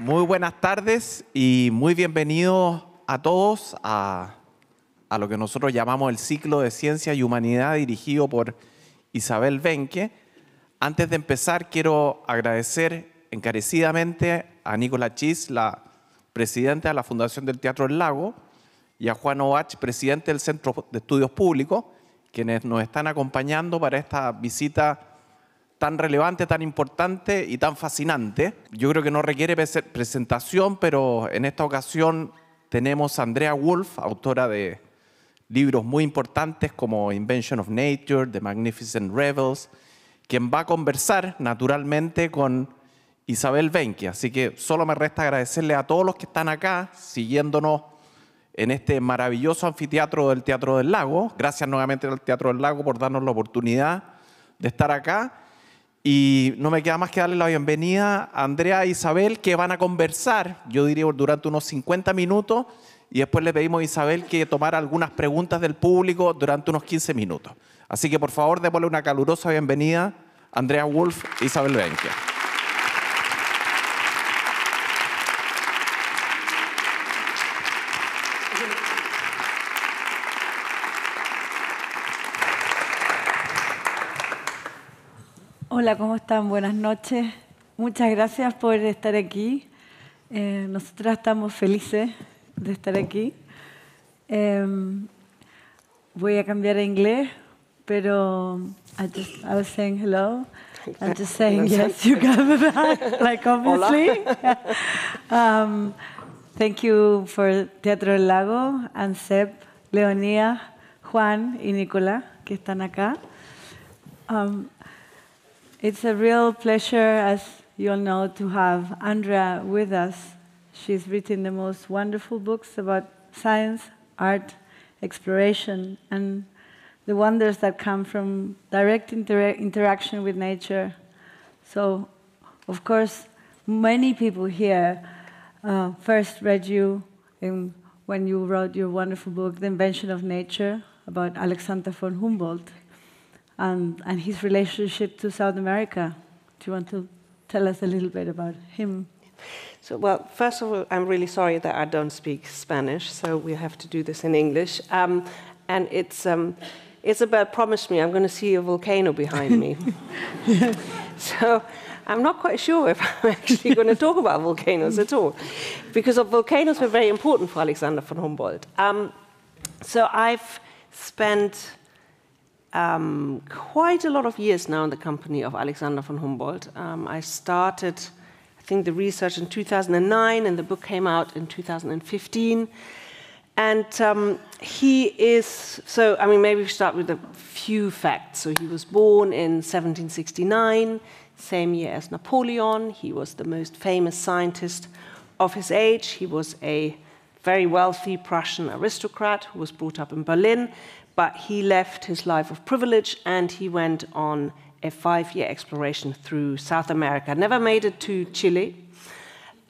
Muy buenas tardes y muy bienvenidos a todos a, lo que nosotros llamamos el ciclo de ciencia y humanidad dirigido por Isabel Benque. Antes de empezar, quiero agradecer encarecidamente a Nicola Chis, la presidenta de la Fundación del Teatro del Lago, y a Juan Oach, presidente del Centro de Estudios Públicos, quienes nos están acompañando para esta visita tan relevante, tan importante y tan fascinante. Yo creo que no requiere presentación, pero en esta ocasión tenemos a Andrea Wolf, autora de libros muy importantes como Invention of Nature, The Magnificent Rebels, quien va a conversar naturalmente con Isabel Benke. Así que solo me resta agradecerle a todos los que están acá siguiéndonos en este maravilloso anfiteatro del Teatro del Lago. Gracias nuevamente al Teatro del Lago por darnos la oportunidad de estar acá. Y no me queda más que darle la bienvenida a Andrea e Isabel, que van a conversar, yo diría, durante unos 50 minutos. Y después le pedimos a Isabel que tomara algunas preguntas del público durante unos 15 minutos. Así que por favor, démosle una calurosa bienvenida a Andrea Wolf e Isabel Benke. Hola, ¿cómo están? Buenas noches. Muchas gracias por estar aquí. Eh, nosotras estamos felices de estar aquí. Em, voy a cambiar a inglés, pero I, was saying hello. I'm just saying yes, you come back, like obviously. um, thank you for Teatro del Lago, ANSEP, Leonía, Juan y Nicolás, que están acá. Um, It's a real pleasure, as you all know, to have Andrea with us. She's written the most wonderful books about science, art, exploration, and the wonders that come from direct inter interaction with nature. So, of course, many people here uh, first read you in, when you wrote your wonderful book, The Invention of Nature, about Alexander von Humboldt and, um, and his relationship to South America. Do you want to tell us a little bit about him? So, well, first of all, I'm really sorry that I don't speak Spanish, so we have to do this in English. Um, and it's, um, Isabel promised me I'm going to see a volcano behind me. so I'm not quite sure if I'm actually going to talk about volcanoes at all, because volcanoes were very important for Alexander von Humboldt. Um, so I've spent um, quite a lot of years now in the company of Alexander von Humboldt. Um, I started, I think, the research in 2009, and the book came out in 2015. And um, he is, so, I mean, maybe we start with a few facts. So, he was born in 1769, same year as Napoleon. He was the most famous scientist of his age. He was a very wealthy Prussian aristocrat who was brought up in Berlin but he left his life of privilege and he went on a five year exploration through South America. Never made it to Chile,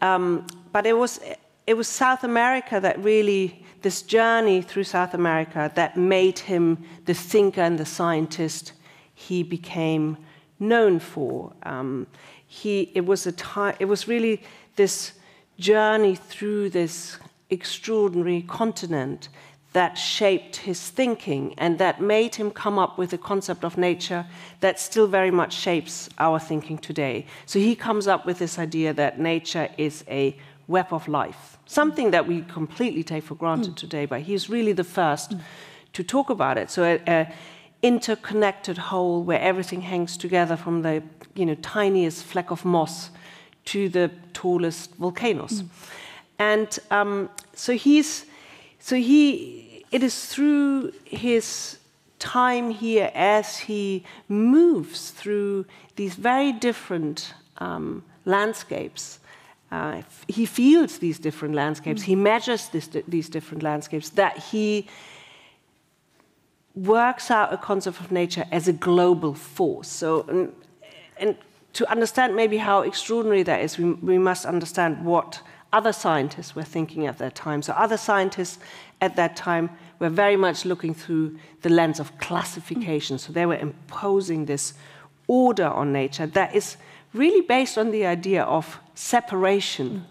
um, but it was, it was South America that really, this journey through South America, that made him the thinker and the scientist he became known for. Um, he, it, was a time, it was really this journey through this extraordinary continent that shaped his thinking and that made him come up with a concept of nature that still very much shapes our thinking today. So he comes up with this idea that nature is a web of life, something that we completely take for granted mm. today, but he's really the first mm. to talk about it. So a, a, interconnected whole where everything hangs together from the you know, tiniest fleck of moss to the tallest volcanoes. Mm. And um, so he's so he, it is through his time here as he moves through these very different um, landscapes. Uh, he feels these different landscapes, mm. he measures this, these different landscapes, that he works out a concept of nature as a global force. So, and, and to understand maybe how extraordinary that is, we, we must understand what other scientists were thinking at that time. So, other scientists at that time were very much looking through the lens of classification. Mm. So, they were imposing this order on nature that is really based on the idea of separation, mm.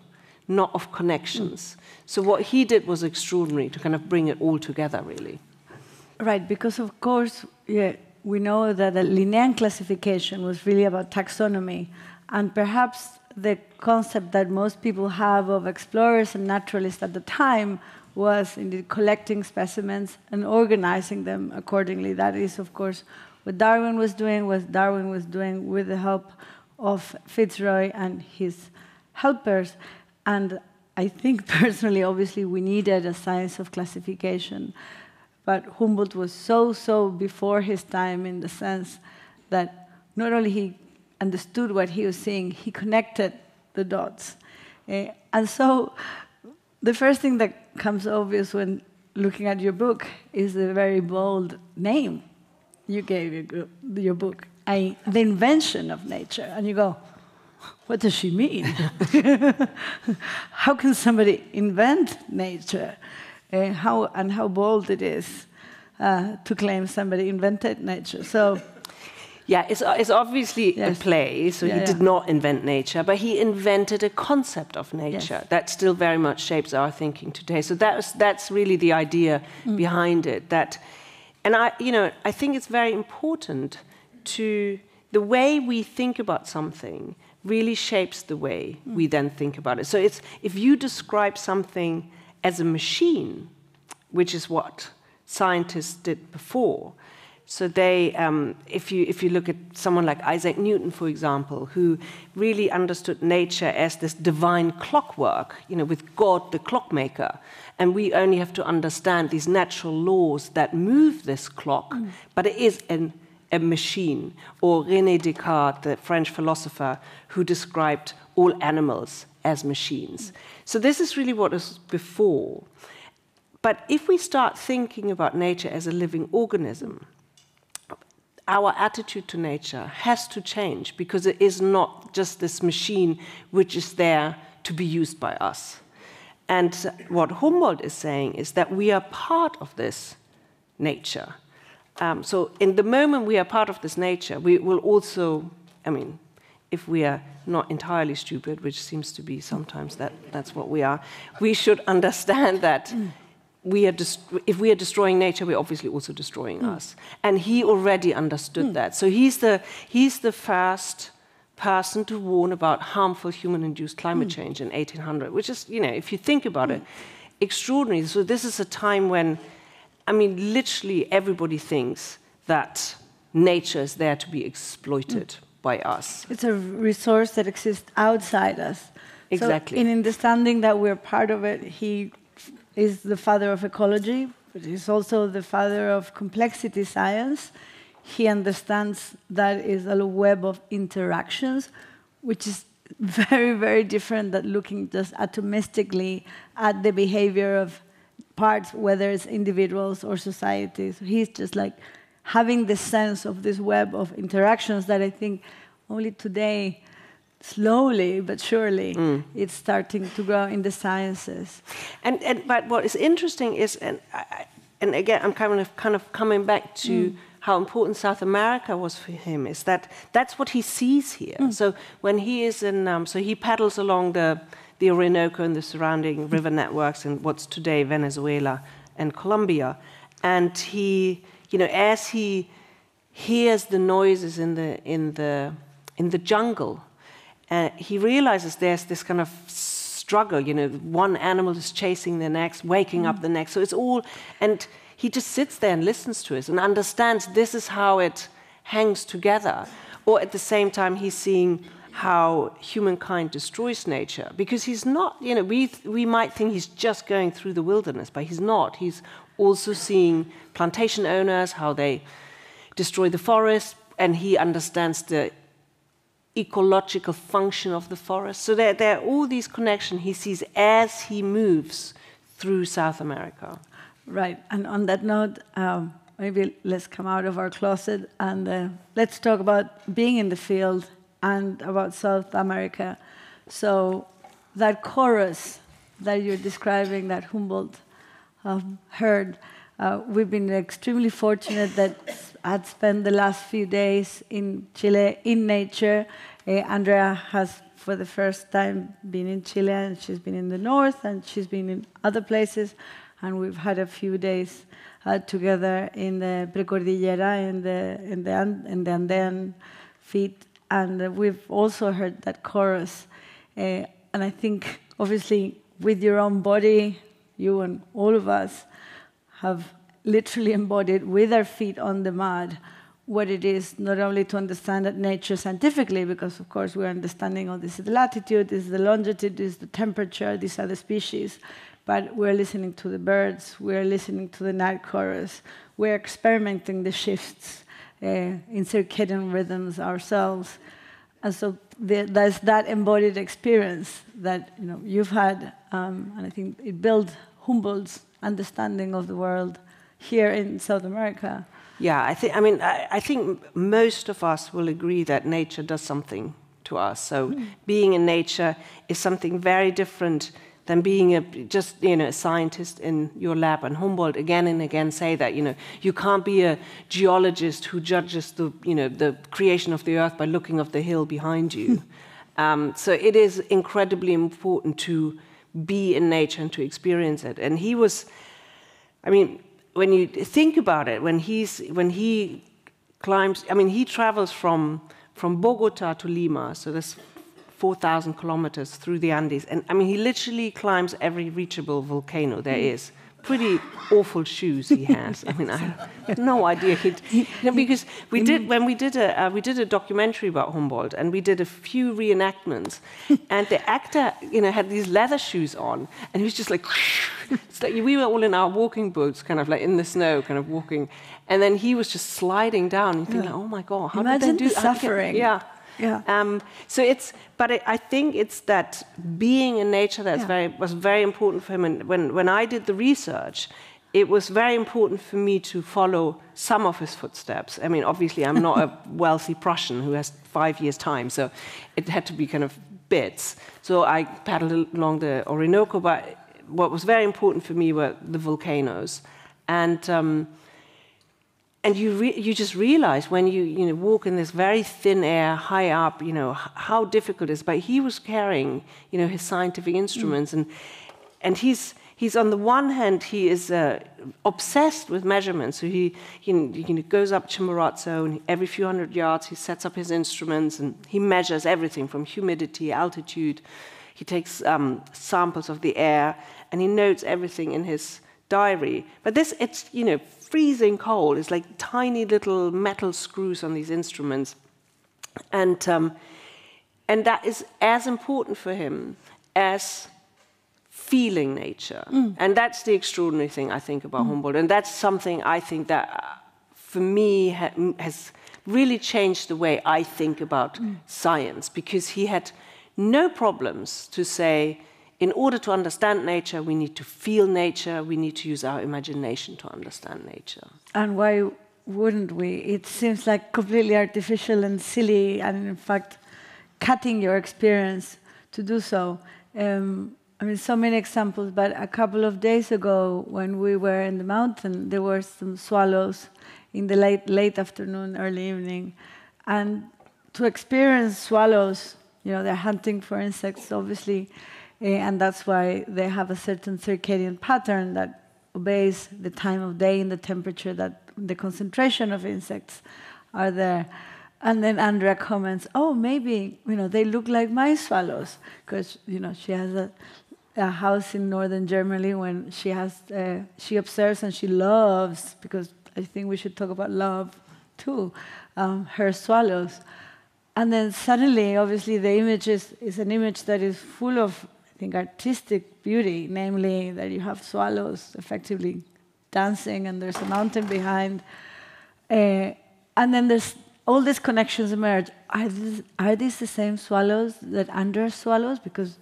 not of connections. Mm. So, what he did was extraordinary to kind of bring it all together, really. Right, because of course, yeah, we know that the Linnaean classification was really about taxonomy, and perhaps the concept that most people have of explorers and naturalists at the time was indeed collecting specimens and organizing them accordingly. That is, of course, what Darwin was doing, what Darwin was doing with the help of Fitzroy and his helpers. And I think personally, obviously, we needed a science of classification. But Humboldt was so, so before his time in the sense that not only he understood what he was seeing, he connected the dots. Uh, and so the first thing that comes obvious when looking at your book is the very bold name you gave your, your book, I, eh, The Invention of Nature. And you go, what does she mean? how can somebody invent nature? Uh, how, and how bold it is uh, to claim somebody invented nature. So yeah, it's, uh, it's obviously yes. a play, so yeah, he did not invent nature, but he invented a concept of nature yes. that still very much shapes our thinking today. So that's, that's really the idea mm. behind it. That, and I, you know, I think it's very important to the way we think about something really shapes the way mm. we then think about it. So it's if you describe something as a machine, which is what scientists did before, so they, um, if, you, if you look at someone like Isaac Newton, for example, who really understood nature as this divine clockwork, you know, with God the clockmaker, and we only have to understand these natural laws that move this clock, mm. but it is an, a machine. Or René Descartes, the French philosopher, who described all animals as machines. Mm. So this is really what was before. But if we start thinking about nature as a living organism, our attitude to nature has to change because it is not just this machine which is there to be used by us. And what Humboldt is saying is that we are part of this nature. Um, so, in the moment we are part of this nature, we will also, I mean, if we are not entirely stupid, which seems to be sometimes that that's what we are, we should understand that we are if we are destroying nature, we're obviously also destroying mm. us. And he already understood mm. that. So he's the, he's the first person to warn about harmful human-induced climate mm. change in 1800, which is, you know, if you think about it, hmm. extraordinary. So this is a time when, I mean, literally everybody thinks that nature is there to be exploited hmm. by us. It's a resource that exists outside us. Exactly. So in understanding that we're part of it, he is the father of ecology, but he's also the father of complexity science. He understands that is a web of interactions, which is very, very different than looking just atomistically at the behavior of parts, whether it's individuals or societies. He's just like having the sense of this web of interactions that I think only today slowly but surely mm. it's starting to grow in the sciences and, and but what is interesting is and I, and again i'm kind of kind of coming back to mm. how important south america was for him is that that's what he sees here mm. so when he is in um, so he paddles along the the orinoco and the surrounding river networks in what's today venezuela and colombia and he you know as he hears the noises in the in the in the jungle uh, he realizes there's this kind of struggle. You know, one animal is chasing the next, waking mm. up the next. So it's all, and he just sits there and listens to it and understands this is how it hangs together. Or at the same time, he's seeing how humankind destroys nature because he's not. You know, we we might think he's just going through the wilderness, but he's not. He's also seeing plantation owners how they destroy the forest, and he understands the ecological function of the forest. So there, there are all these connections he sees as he moves through South America. Right. And on that note, um, maybe let's come out of our closet and uh, let's talk about being in the field and about South America. So that chorus that you're describing, that Humboldt um, heard, uh, we've been extremely fortunate that I'd spent the last few days in Chile in nature. Uh, Andrea has, for the first time, been in Chile, and she's been in the north, and she's been in other places, and we've had a few days uh, together in the Precordillera, in the in the in the Andean feet, and we've also heard that chorus, uh, and I think obviously with your own body, you and all of us have literally embodied with our feet on the mud what it is not only to understand nature scientifically, because of course we're understanding all this the latitude, this is the longitude, this is the temperature, these are the species, but we're listening to the birds, we're listening to the night chorus, we're experimenting the shifts uh, in circadian rhythms ourselves. And so there's that embodied experience that you know, you've had, um, and I think it builds Humboldt's understanding of the world here in South America. Yeah, I think. I mean, I, I, think most of us will agree that nature does something to us. So mm. being in nature is something very different than being a just you know a scientist in your lab. And Humboldt again and again say that you know you can't be a geologist who judges the you know the creation of the earth by looking at the hill behind you. um, so it is incredibly important to be in nature and to experience it. And he was, I mean when you think about it, when, he's, when he climbs, I mean, he travels from, from Bogota to Lima, so that's 4,000 kilometers through the Andes. And I mean, he literally climbs every reachable volcano there mm. is pretty awful shoes he has. I mean, I have no idea he'd you know, because we did when we did a uh, we did a documentary about Humboldt and we did a few reenactments, and the actor you know had these leather shoes on and he was just like, like we were all in our walking boots, kind of like in the snow, kind of walking, and then he was just sliding down. You think, yeah. like, oh my god, how Imagine did they do the suffering? Get, yeah. Yeah. Um, so it's, but it, I think it's that being in nature that's yeah. very was very important for him. And when when I did the research, it was very important for me to follow some of his footsteps. I mean, obviously, I'm not a wealthy Prussian who has five years' time, so it had to be kind of bits. So I paddled along the Orinoco, but what was very important for me were the volcanoes. And um, and you, you just realize when you, you know, walk in this very thin air high up, you know, how difficult it is. But he was carrying, you know, his scientific mm. instruments. Mm. And, and he's, he's, on the one hand, he is uh, obsessed with measurements. So he, he, he goes up to Chimborazo and every few hundred yards, he sets up his instruments and he measures everything from humidity, altitude. He takes um, samples of the air and he notes everything in his diary. But this, it's, you know, freezing cold. It's like tiny little metal screws on these instruments. And, um, and that is as important for him as feeling nature. Mm. And that's the extraordinary thing I think about mm. Humboldt. And that's something I think that, uh, for me, ha has really changed the way I think about mm. science because he had no problems to say, in order to understand nature, we need to feel nature, we need to use our imagination to understand nature. And why wouldn't we? It seems like completely artificial and silly, and in fact, cutting your experience to do so. Um, I mean, so many examples, but a couple of days ago, when we were in the mountain, there were some swallows in the late, late afternoon, early evening. And to experience swallows, you know, they're hunting for insects, obviously Eh, and that's why they have a certain circadian pattern that obeys the time of day and the temperature that the concentration of insects are there. And then Andrea comments, "Oh, maybe you know they look like my swallows because you know she has a, a, house in northern Germany when she has uh, she observes and she loves because I think we should talk about love too, um, her swallows." And then suddenly, obviously, the image is, is an image that is full of I think, artistic beauty, namely that you have swallows effectively dancing and there's a mountain behind. Uh, and then there's all these connections emerge. Are, are these the same swallows that under swallows? Because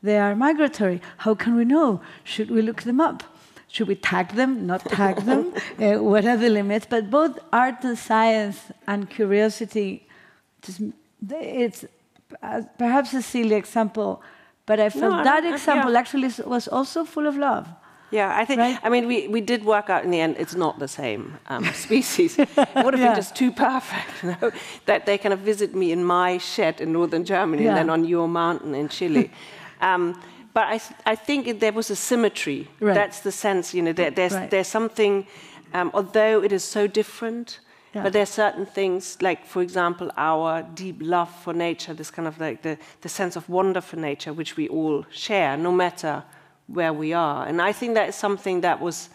they are migratory. How can we know? Should we look them up? Should we tag them, not tag them? uh, what are the limits? But both art and science and curiosity, just, it's uh, perhaps a silly example but I felt no, that example yeah. actually was also full of love. Yeah, I think, right? I mean, we, we did work out in the end, it's not the same um, species. What if have yeah. just too perfect, you know, that they kind of visit me in my shed in northern Germany yeah. and then on your mountain in Chile. um, but I, I think there was a symmetry. Right. That's the sense, you know, there, there's, right. there's something, um, although it is so different, yeah. But there are certain things, like, for example, our deep love for nature, this kind of like the, the sense of wonder for nature, which we all share, no matter where we are. And I think that is something that was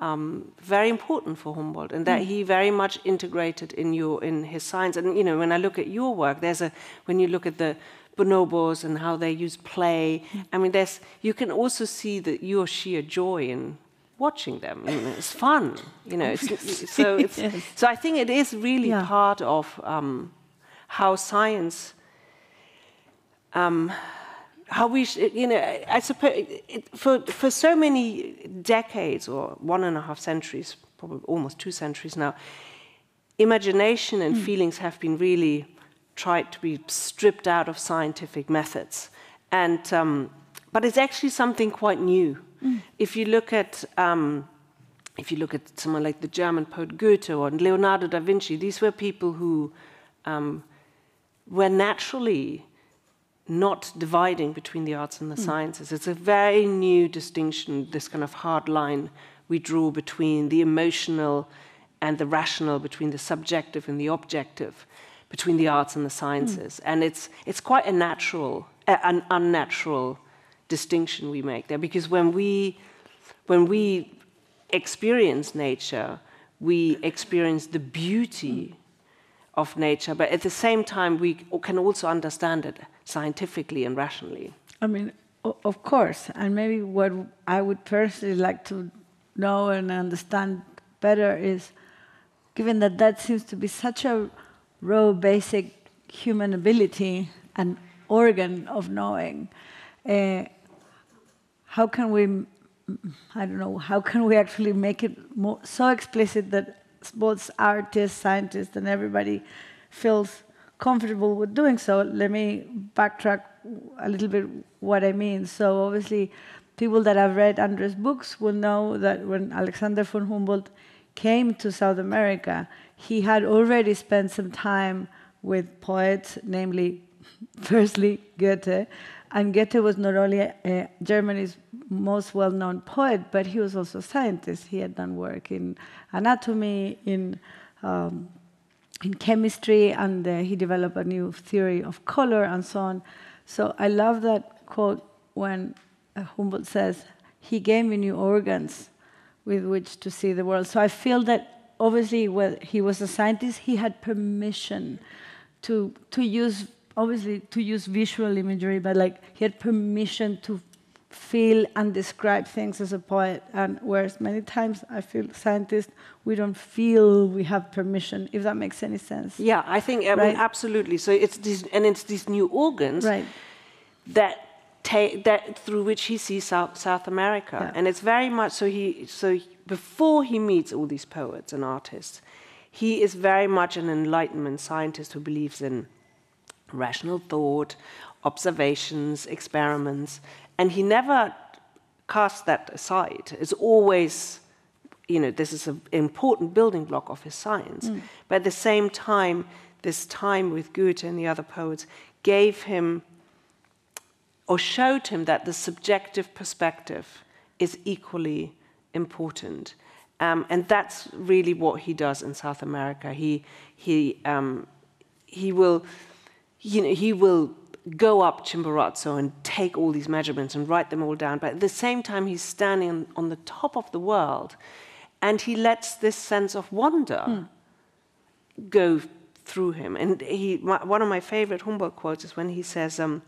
um, very important for Humboldt, and that mm. he very much integrated in your in his science. And you know, when I look at your work, there's a when you look at the bonobos and how they use play. Mm. I mean, there's you can also see that your sheer joy in watching them. it's fun, you know. It's, so, it's, so I think it is really yeah. part of um, how science, um, how we, you know, I suppose for for so many decades or one and a half centuries, probably almost two centuries now, imagination and mm. feelings have been really tried to be stripped out of scientific methods, and um, but it's actually something quite new Mm. If you look at um, if you look at someone like the German poet Goethe or Leonardo da Vinci, these were people who um, were naturally not dividing between the arts and the mm. sciences. It's a very new distinction, this kind of hard line we draw between the emotional and the rational, between the subjective and the objective, between the arts and the mm. sciences. Mm. And it's, it's quite a natural, uh, an unnatural distinction we make there. Because when we, when we experience nature, we experience the beauty of nature, but at the same time, we can also understand it scientifically and rationally. I mean, of course, and maybe what I would personally like to know and understand better is given that that seems to be such a raw, basic human ability and organ of knowing. Uh, how can we, I don't know, how can we actually make it more, so explicit that both artists, scientists, and everybody feels comfortable with doing so? Let me backtrack a little bit what I mean. So, obviously, people that have read Andres' books will know that when Alexander von Humboldt came to South America, he had already spent some time with poets, namely, firstly, Goethe, and Goethe was not only uh, Germany's most well known poet, but he was also a scientist. He had done work in anatomy, in, um, in chemistry, and uh, he developed a new theory of color and so on. So I love that quote when uh, Humboldt says, He gave me new organs with which to see the world. So I feel that obviously, when he was a scientist, he had permission to, to use obviously to use visual imagery, but like he had permission to feel and describe things as a poet. And whereas many times I feel scientists, we don't feel we have permission, if that makes any sense. Yeah, I think I mean, absolutely. So it's these, and it's these new organs right. that that through which he sees South, South America, yeah. and it's very much so. He so before he meets all these poets and artists, he is very much an Enlightenment scientist who believes in rational thought, observations, experiments, and he never casts that aside. It's always, you know, this is an important building block of his science. Mm. But at the same time, this time with Goethe and the other poets gave him or showed him that the subjective perspective is equally important. Um, and that's really what he does in South America. He, he, um, he will you know, he will go up Chimborazo and take all these measurements and write them all down. But at the same time, he's standing on, on the top of the world and he lets this sense of wonder mm. go through him. And he, my, one of my favorite Humboldt quotes is when he says, um,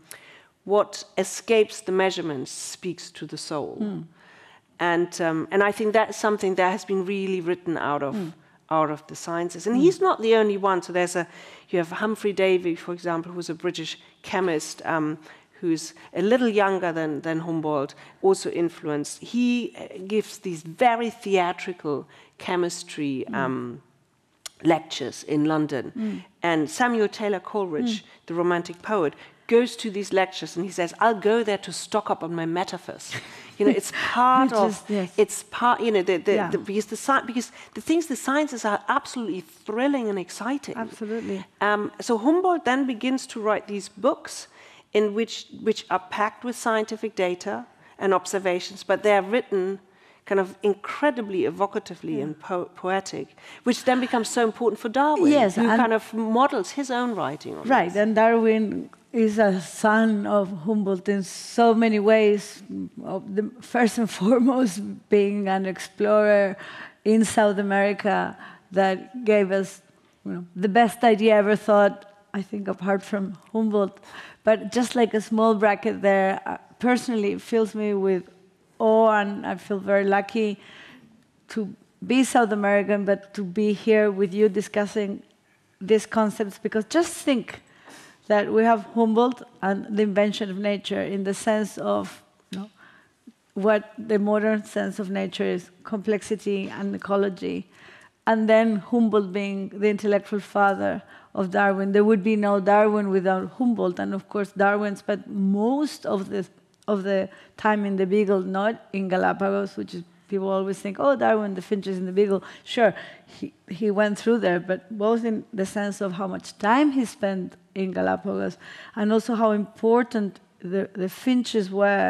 What escapes the measurement speaks to the soul. Mm. And, um, and I think that's something that has been really written out of. Mm out of the sciences. And hmm. he's not the only one. So there's a, you have Humphrey Davy, for example, who's a British chemist um, who's a little younger than, than Humboldt, also influenced. He uh, gives these very theatrical chemistry mm. lectures in London. Mm. And Samuel Taylor Coleridge, hmm. the romantic poet, goes to these lectures and he says, I'll go there to stock up on my metaphors. You know, it's part of, yes. it's part, you know, the, the, yeah. the, because, the, because the things, the sciences are absolutely thrilling and exciting. Absolutely. Um, so Humboldt then begins to write these books in which, which are packed with scientific data and observations, but they're written kind of incredibly evocatively yeah. and po poetic, which then becomes so important for Darwin, yes, who kind of models his own writing. right, this. and Darwin is a son of Humboldt in so many ways. The, first and foremost, being an explorer in South America that gave us you know, the best idea I ever thought, I think, apart from Humboldt. But just like a small bracket there, uh, personally, it fills me with awe, and I feel very lucky to be South American, but to be here with you discussing these concepts, because just think that we have Humboldt and the invention of nature in the sense of you know, what the modern sense of nature is complexity and ecology. And then Humboldt being the intellectual father of Darwin. There would be no Darwin without Humboldt. And of course, Darwin spent most of the, of the time in the Beagle, not in Galapagos, which is people always think, oh, Darwin, the finches and the beagle. Sure, he, he went through there, but both in the sense of how much time he spent in Galapagos and also how important the, the finches were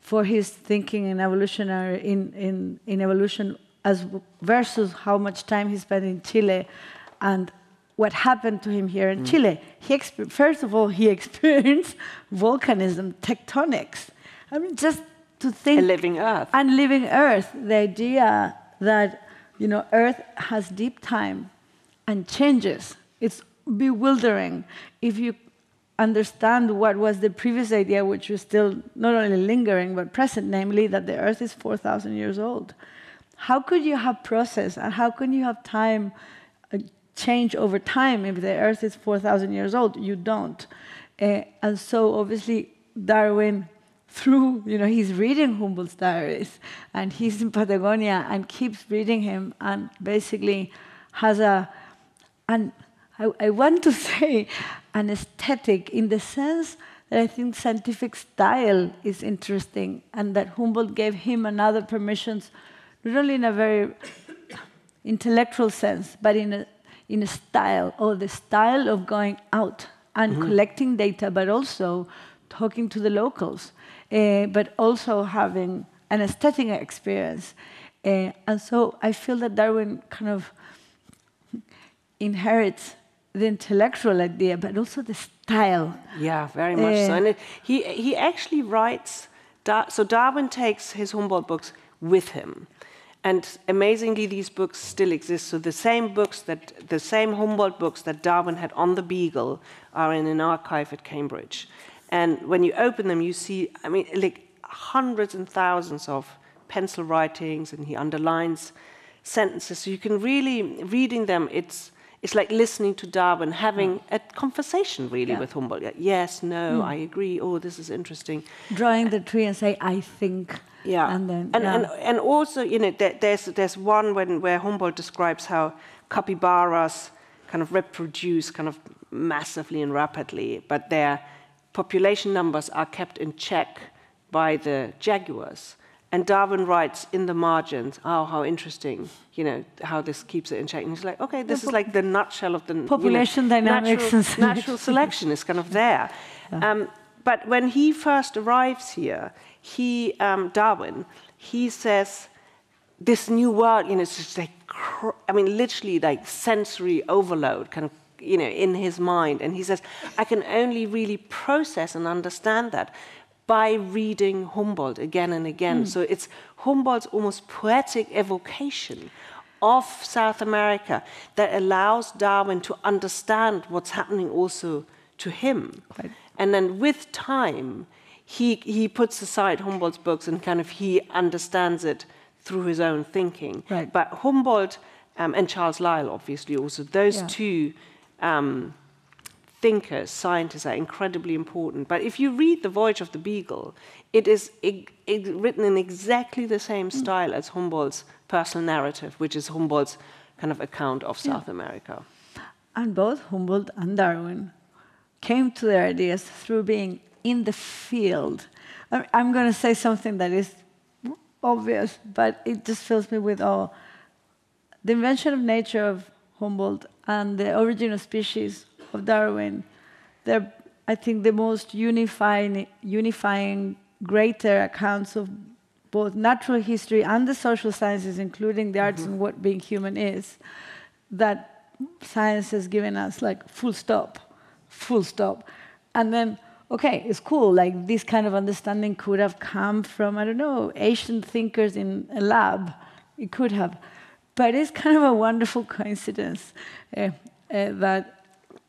for his thinking in evolutionary in, in, in evolution as versus how much time he spent in Chile and what happened to him here in mm. Chile. He first of all, he experienced volcanism, tectonics. I mean, just to think a living earth and living earth the idea that you know earth has deep time and changes it's bewildering if you understand what was the previous idea which was still not only lingering but present namely that the earth is 4000 years old how could you have process and how could you have time uh, change over time if the earth is 4000 years old you don't uh, and so obviously darwin through, you know, he's reading Humboldt's diaries and he's in Patagonia and keeps reading him and basically has a, and I, I, want to say an aesthetic in the sense that I think scientific style is interesting and that Humboldt gave him another permissions, not only in a very intellectual sense, but in a, in a style, or the style of going out and mm -hmm. collecting data, but also talking to the locals uh, but also having an aesthetic experience. Uh, and so I feel that Darwin kind of inherits the intellectual idea, but also the style. Yeah, very much uh, so. And it, he, he actually writes, so Darwin takes his Humboldt books with him. And amazingly, these books still exist. So the same books that the same Humboldt books that Darwin had on the Beagle are in an archive at Cambridge. And when you open them, you see, I mean, like hundreds and thousands of pencil writings, and he underlines sentences. So you can really, reading them, it's, it's like listening to Darwin, having hmm. a conversation really yeah. with Humboldt. yes, no, mm. I agree. Oh, this is interesting. Drawing the tree and say, I think. Yeah. And then. And, yeah. and, and also, you know, there, there's, there's one when, where Humboldt describes how capybaras kind of reproduce kind of massively and rapidly, but they're population numbers are kept in check by the jaguars. And Darwin writes in the margins, oh, how interesting, you know, how this keeps it in check. And he's like, okay, this is like the nutshell of the population you know, dynamics natural, natural selection is kind of there. Yeah. Um, but when he first arrives here, he, um, Darwin, he says, this new world, you know, it's just like, I mean, literally like sensory overload, kind of you know, in his mind. And he says, I can only really process and understand that by reading Humboldt again and again. Mm. So it's Humboldt's almost poetic evocation of South America that allows Darwin to understand what's happening also to him. And then with time, he, he puts aside Humboldt's books and kind of he understands it through his own thinking. Right. But Humboldt um, and Charles Lyell, obviously, also, those yeah. two um, thinkers, scientists are incredibly important. But if you read The Voyage of the Beagle, it is written in exactly the same hmm. style as Humboldt's personal narrative, which is Humboldt's kind of account of South yeah. America. And both Humboldt and Darwin came to their ideas through being in the field. I'm going to say something that is obvious, but it just fills me with awe. The invention of nature of Humboldt and the Origin of Species of Darwin, they're, I think, the most unifying, unifying, greater accounts of both natural history and the social sciences, including the arts mm -hmm. and what being human is, that science has given us, like, full stop, full stop. And then, okay, it's cool, like, this kind of understanding could have come from, I don't know, Asian thinkers in a lab. It could have. But it's kind of a wonderful coincidence uh, that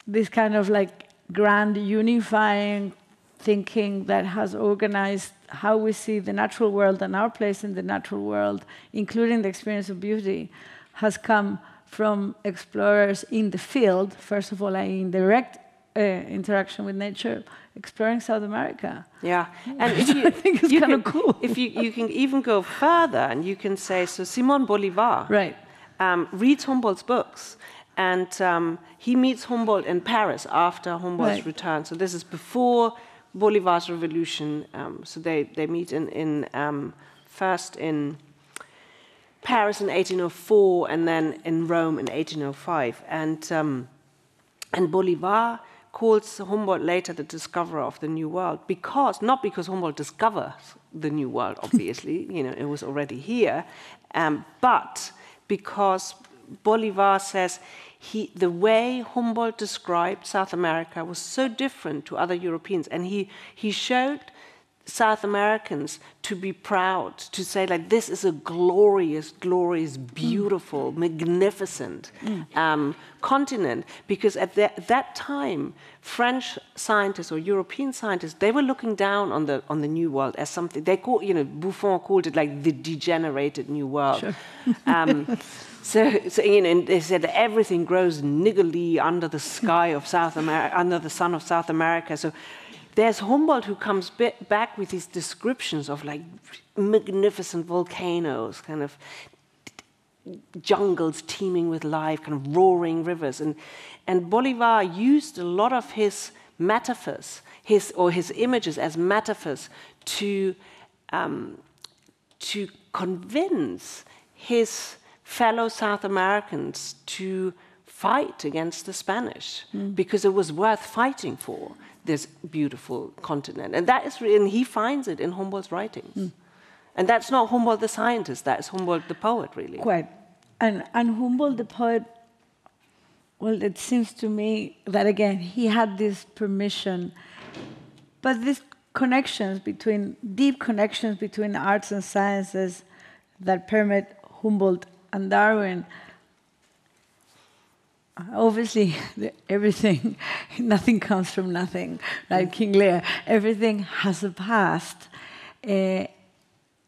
this kind of like grand unifying thinking that has organized how we see the natural world and our place in the natural world, including the experience of beauty, has come from explorers in the field, first of all, in direct uh, interaction with nature exploring South America. Yeah, hmm. and if you, I think it's kind of cool. If you, you can even go further and you can say, so Simon Bolivar right. um, reads Humboldt's books and um, he meets Humboldt in Paris after Humboldt's right. return. So this is before Bolivar's revolution. Um, so they, they meet in, in um, first in Paris in 1804 and then in Rome in 1805. And, um, and Bolivar calls Humboldt later the discoverer of the New World because, not because Humboldt discovers the New World, obviously, you know, it was already here, um, but because Bolivar says he, the way Humboldt described South America was so different to other Europeans, and he, he showed South Americans to be proud, to say, like, this is a glorious, glorious, mm. beautiful, mm. magnificent mm. Um, continent. Because at the, that time, French scientists or European scientists, they were looking down on the, on the New World as something, they call, you know, Buffon called it like the degenerated New World. Sure. Um, So, so, you know, they said that everything grows niggly under the sky of South America, under the sun of South America. So there's Humboldt who comes back with his descriptions of like magnificent volcanoes, kind of jungles teeming with life, kind of roaring rivers. And, and Bolivar used a lot of his metaphors, his, or his images as metaphors, to, um, to convince his fellow South Americans to fight against the Spanish mm. because it was worth fighting for this beautiful continent. And that is, and he finds it in Humboldt's writings. Mm. And that's not Humboldt the scientist, that's Humboldt the poet, really. Quite. And, and Humboldt the poet, well, it seems to me that again, he had this permission, but these connections between, deep connections between arts and sciences that permit Humboldt and Darwin obviously everything nothing comes from nothing like king lear everything has a past uh,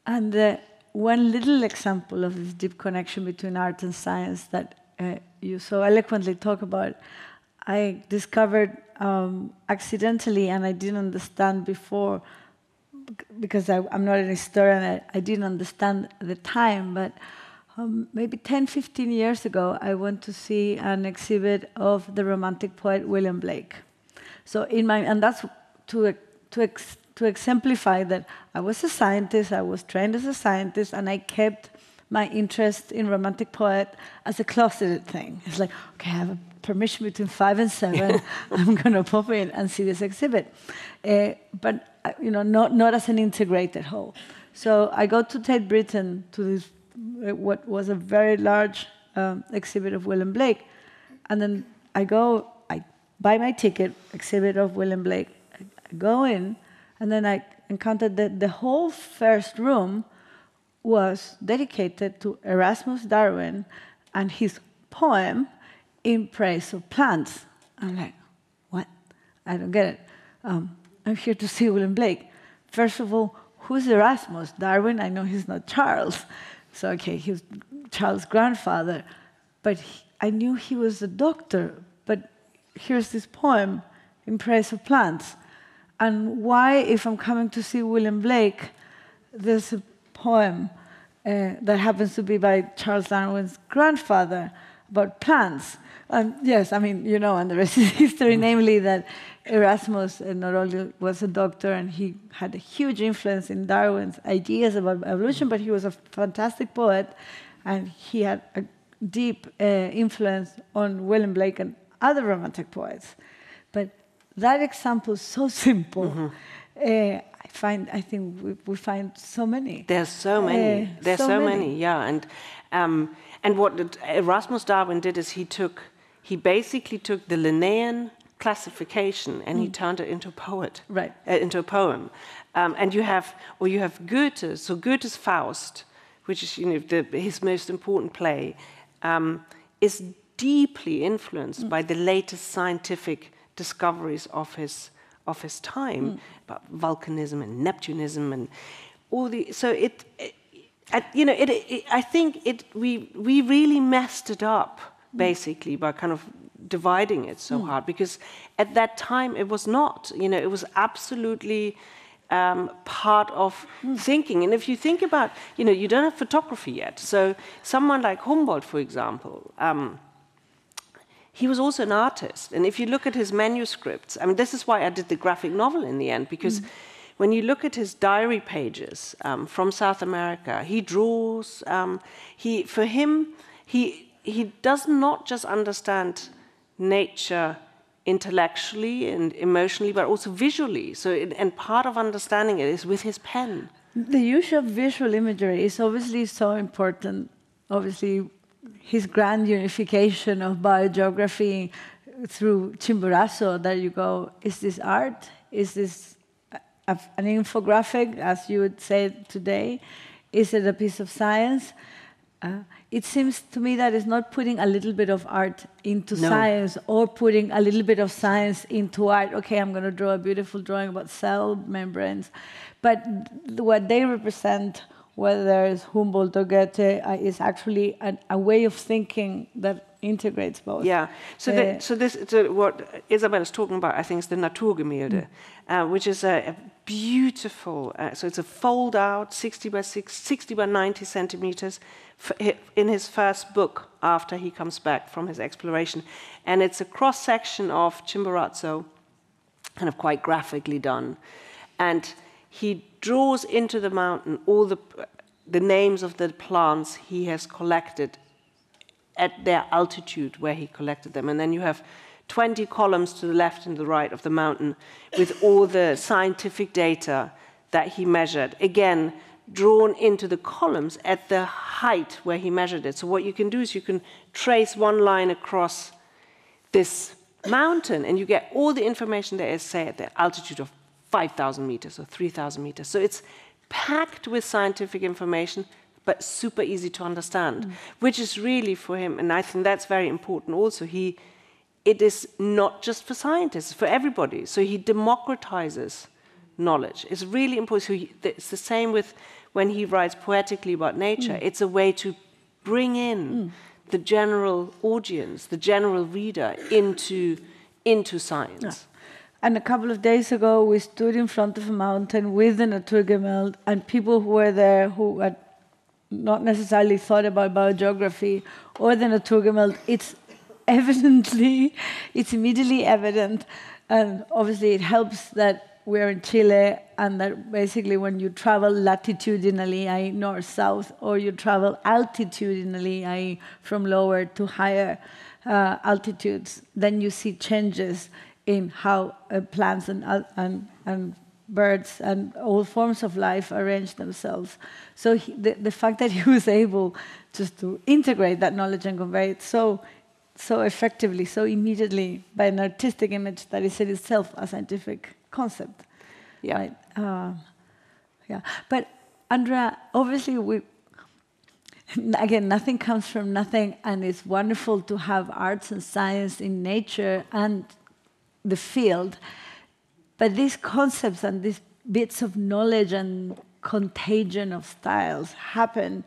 and uh, one little example of this deep connection between art and science that uh, you so eloquently talk about i discovered um, accidentally and i didn't understand before because I, am not an historian I, I didn't understand the time but um, maybe 10, 15 years ago, I went to see an exhibit of the Romantic poet William Blake. So in my, and that's to, to, ex, to exemplify that I was a scientist, I was trained as a scientist, and I kept my interest in Romantic poet as a closeted thing. It's like, okay, I have permission between five and seven. I'm going to pop in and see this exhibit. Eh, uh, but, you know, not, not as an integrated whole. So I go to Tate Britain, to this what was a very large um, exhibit of William Blake. And then I go, I buy my ticket, exhibit of William Blake. I go in, and then I encountered that the whole first room was dedicated to Erasmus Darwin and his poem in praise of plants. I'm like, what? I don't get it. Um, I'm here to see William Blake. First of all, who's Erasmus? Darwin, I know he's not Charles. So, okay, he was Charles' grandfather, but he, I knew he was a doctor. But here's this poem, In Praise of Plants. And why, if I'm coming to see William Blake, there's a poem uh, that happens to be by Charles Darwin's grandfather about plants. And yes, I mean, you know, and the rest is history, mm. namely that Erasmus not only was a doctor and he had a huge influence in Darwin's ideas about evolution, but he was a fantastic poet and he had a deep uh, influence on William Blake and other Romantic poets. But that example is so simple. Mm -hmm. uh, I find I think we, we, find so many. There's so uh, many. Uh, There's so, so many. many. Yeah, and um, and what Erasmus Darwin did is he took he basically took the Linnaean classification and he mm. turned it into a poet right uh, into a poem um, and you have or you have goethe so goethe's faust which is you know the, his most important play um, is deeply influenced mm. by the latest scientific discoveries of his of his time mm. about volcanism and neptunism and all the so it, it you know, it, it, I think it, we, we really messed it up, mm. basically, by kind of dividing it so mm. hard because at that time it was not. You know, it was absolutely um, part of mm. thinking. And if you think about, you know, you don't have photography yet. So someone like Humboldt, for example. Um, he was also an artist. And if you look at his manuscripts, I mean, this is why I did the graphic novel in the end, because mm. when you look at his diary pages um, from South America, he draws. Um, he, for him, he he does not just understand nature intellectually and emotionally, but also visually. So, it, and part of understanding it is with his pen. The use of visual imagery is obviously so important. Obviously, his grand unification of biogeography through Chimborazo that you go, is this art? Is this an infographic, as you would say today? Is it a piece of science? Uh, it seems to me that it's not putting a little bit of art into no. science or putting a little bit of science into art. Okay, I'm going to draw a beautiful drawing about cell membranes. But what they represent, whether it's Humboldt or Goethe, uh, is actually a way of thinking that integrates both. Yeah. So, uh, the, so this so what Isabel is talking about, I think, is the Naturgemälde, mm. Uh, which is a, a beautiful. Uh, so it's a fold out, 60 by, six, 60 by 90 centimeters, in his first book after he comes back from his exploration. And it's a cross section of Chimborazo, kind of quite graphically done. And he draws into the mountain all the, the names of the plants he has collected at their altitude where he collected them. And then you have 20 columns to the left and the right of the mountain with all the scientific data that he measured. Again, drawn into the columns at the height where he measured it. So what you can do is you can trace one line across this mountain and you get all the information that is, say, at the altitude of 5,000 meters or 3,000 meters. So it's packed with scientific information, but super easy to understand, mm. which is really for him, and I think that's very important also. He it is not just for scientists, for everybody. So he democratizes knowledge. It's really important. So he, it's the same with when he writes poetically about nature. Mm. It's a way to bring in mm. the general audience, the general reader, into, into science. Yeah. And a couple of days ago, we stood in front of a mountain with the Naturgemeld, and people who were there who had not necessarily thought about biogeography or the Naturgemeld, it's evidently, it's immediately evident. And obviously, it helps that we're in Chile and that basically when you travel latitudinally, i.e., north south, or you travel altitudinally, i.e., from lower to higher uh, altitudes, then you see changes in how uh, plants and, uh, and, and birds and all forms of life arrange themselves. So he, the, the fact that he was able just to integrate that knowledge and convey it so so effectively, so immediately by an artistic image that is in itself a scientific concept. Yeah. Right? Uh, yeah. But Andrea, obviously, we again nothing comes from nothing, and it's wonderful to have arts and science in nature and the field. But these concepts and these bits of knowledge and contagion of styles happen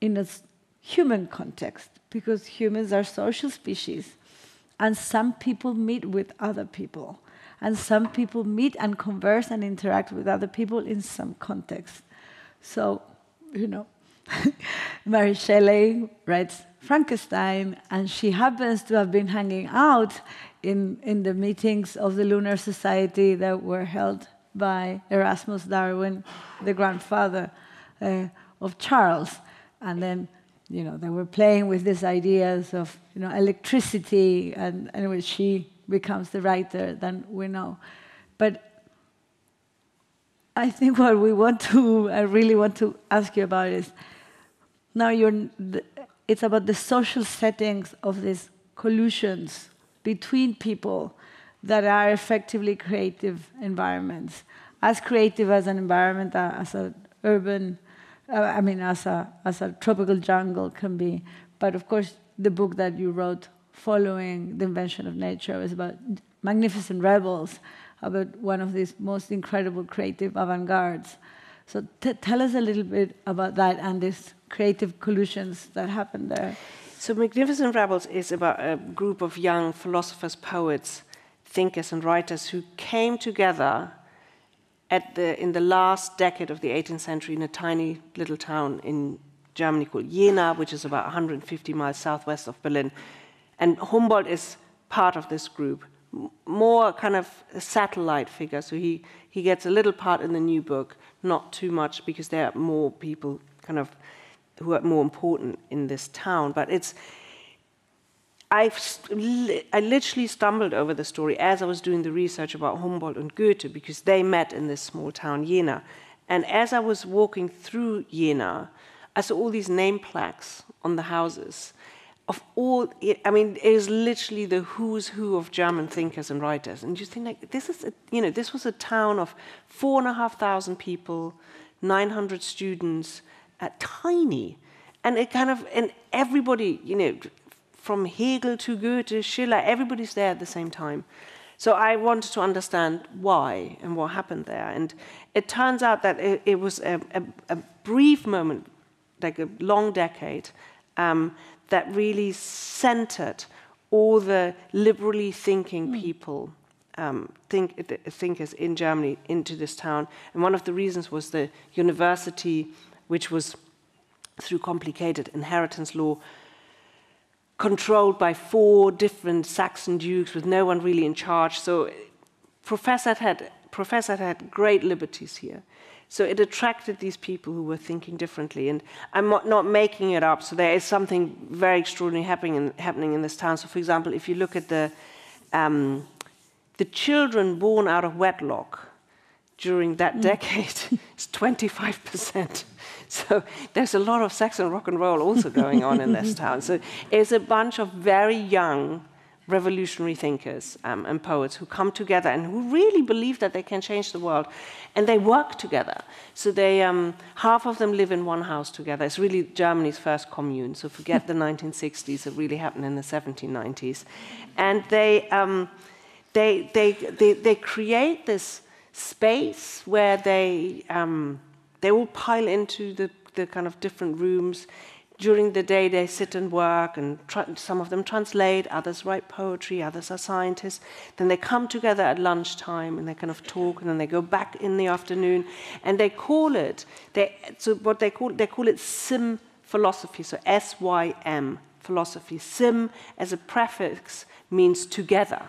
in a human context because humans are social species. And some people meet with other people. And some people meet and converse and interact with other people in some context. So, you know, Mary Shelley writes Frankenstein, and she happens to have been hanging out in, in the meetings of the Lunar Society that were held by Erasmus Darwin, the grandfather uh, of Charles. And then you know, they were playing with these ideas of, you know, electricity, and anyway, she becomes the writer, then we know. But I think what we want to, I really want to ask you about is, now you're, it's about the social settings of these collusions between people that are effectively creative environments, as creative as an environment uh, as an urban uh, I mean, as a, as a tropical jungle can be. But of course, the book that you wrote following the invention of nature was about magnificent rebels, about one of these most incredible creative avant gardes. So tell us a little bit about that and these creative collusions that happened there. So, Magnificent Rebels is about a group of young philosophers, poets, thinkers, and writers who came together the, in the last decade of the 18th century in a tiny little town in Germany called Jena, which is about 150 miles southwest of Berlin. And Humboldt is part of this group, more kind of a satellite figure. So he, he gets a little part in the new book, not too much, because there are more people kind of who are more important in this town. But it's I, I literally stumbled over the story as I was doing the research about Humboldt and Goethe because they met in this small town, Jena. And as I was walking through Jena, I saw all these name plaques on the houses. Of all, I mean, it is literally the who's who of German thinkers and writers. And you think, like, this is, a, you know, this was a town of four and a half thousand people, 900 students, uh, tiny. And it kind of, and everybody, you know, from Hegel to Goethe, Schiller, everybody's there at the same time. So I wanted to understand why and what happened there. And it turns out that it, it was a, a, a, brief moment, like a long decade, um, that really centered all the liberally thinking mm. people, um, think, thinkers in Germany into this town. And one of the reasons was the university, which was through complicated inheritance law, controlled by four different Saxon dukes with no one really in charge. So professor had, professor had great liberties here. So it attracted these people who were thinking differently. And I'm not making it up. So there is something very extraordinary happening in, happening in this town. So, for example, if you look at the, um, the children born out of wedlock during that mm. decade, it's 25%. So there's a lot of sex and rock and roll also going on in this town. So there's a bunch of very young revolutionary thinkers um, and poets who come together and who really believe that they can change the world and they work together so they um, half of them live in one house together it's really germany's first commune so forget the 1960s it really happened in the 1790s and they, um, they, they, they, they create this space where they um, they all pile into the, the kind of different rooms. During the day, they sit and work, and some of them translate, others write poetry, others are scientists. Then they come together at lunchtime and they kind of talk, and then they go back in the afternoon, and they call it they so what they call they call it sim philosophy, so S Y M philosophy. Sim as a prefix means together.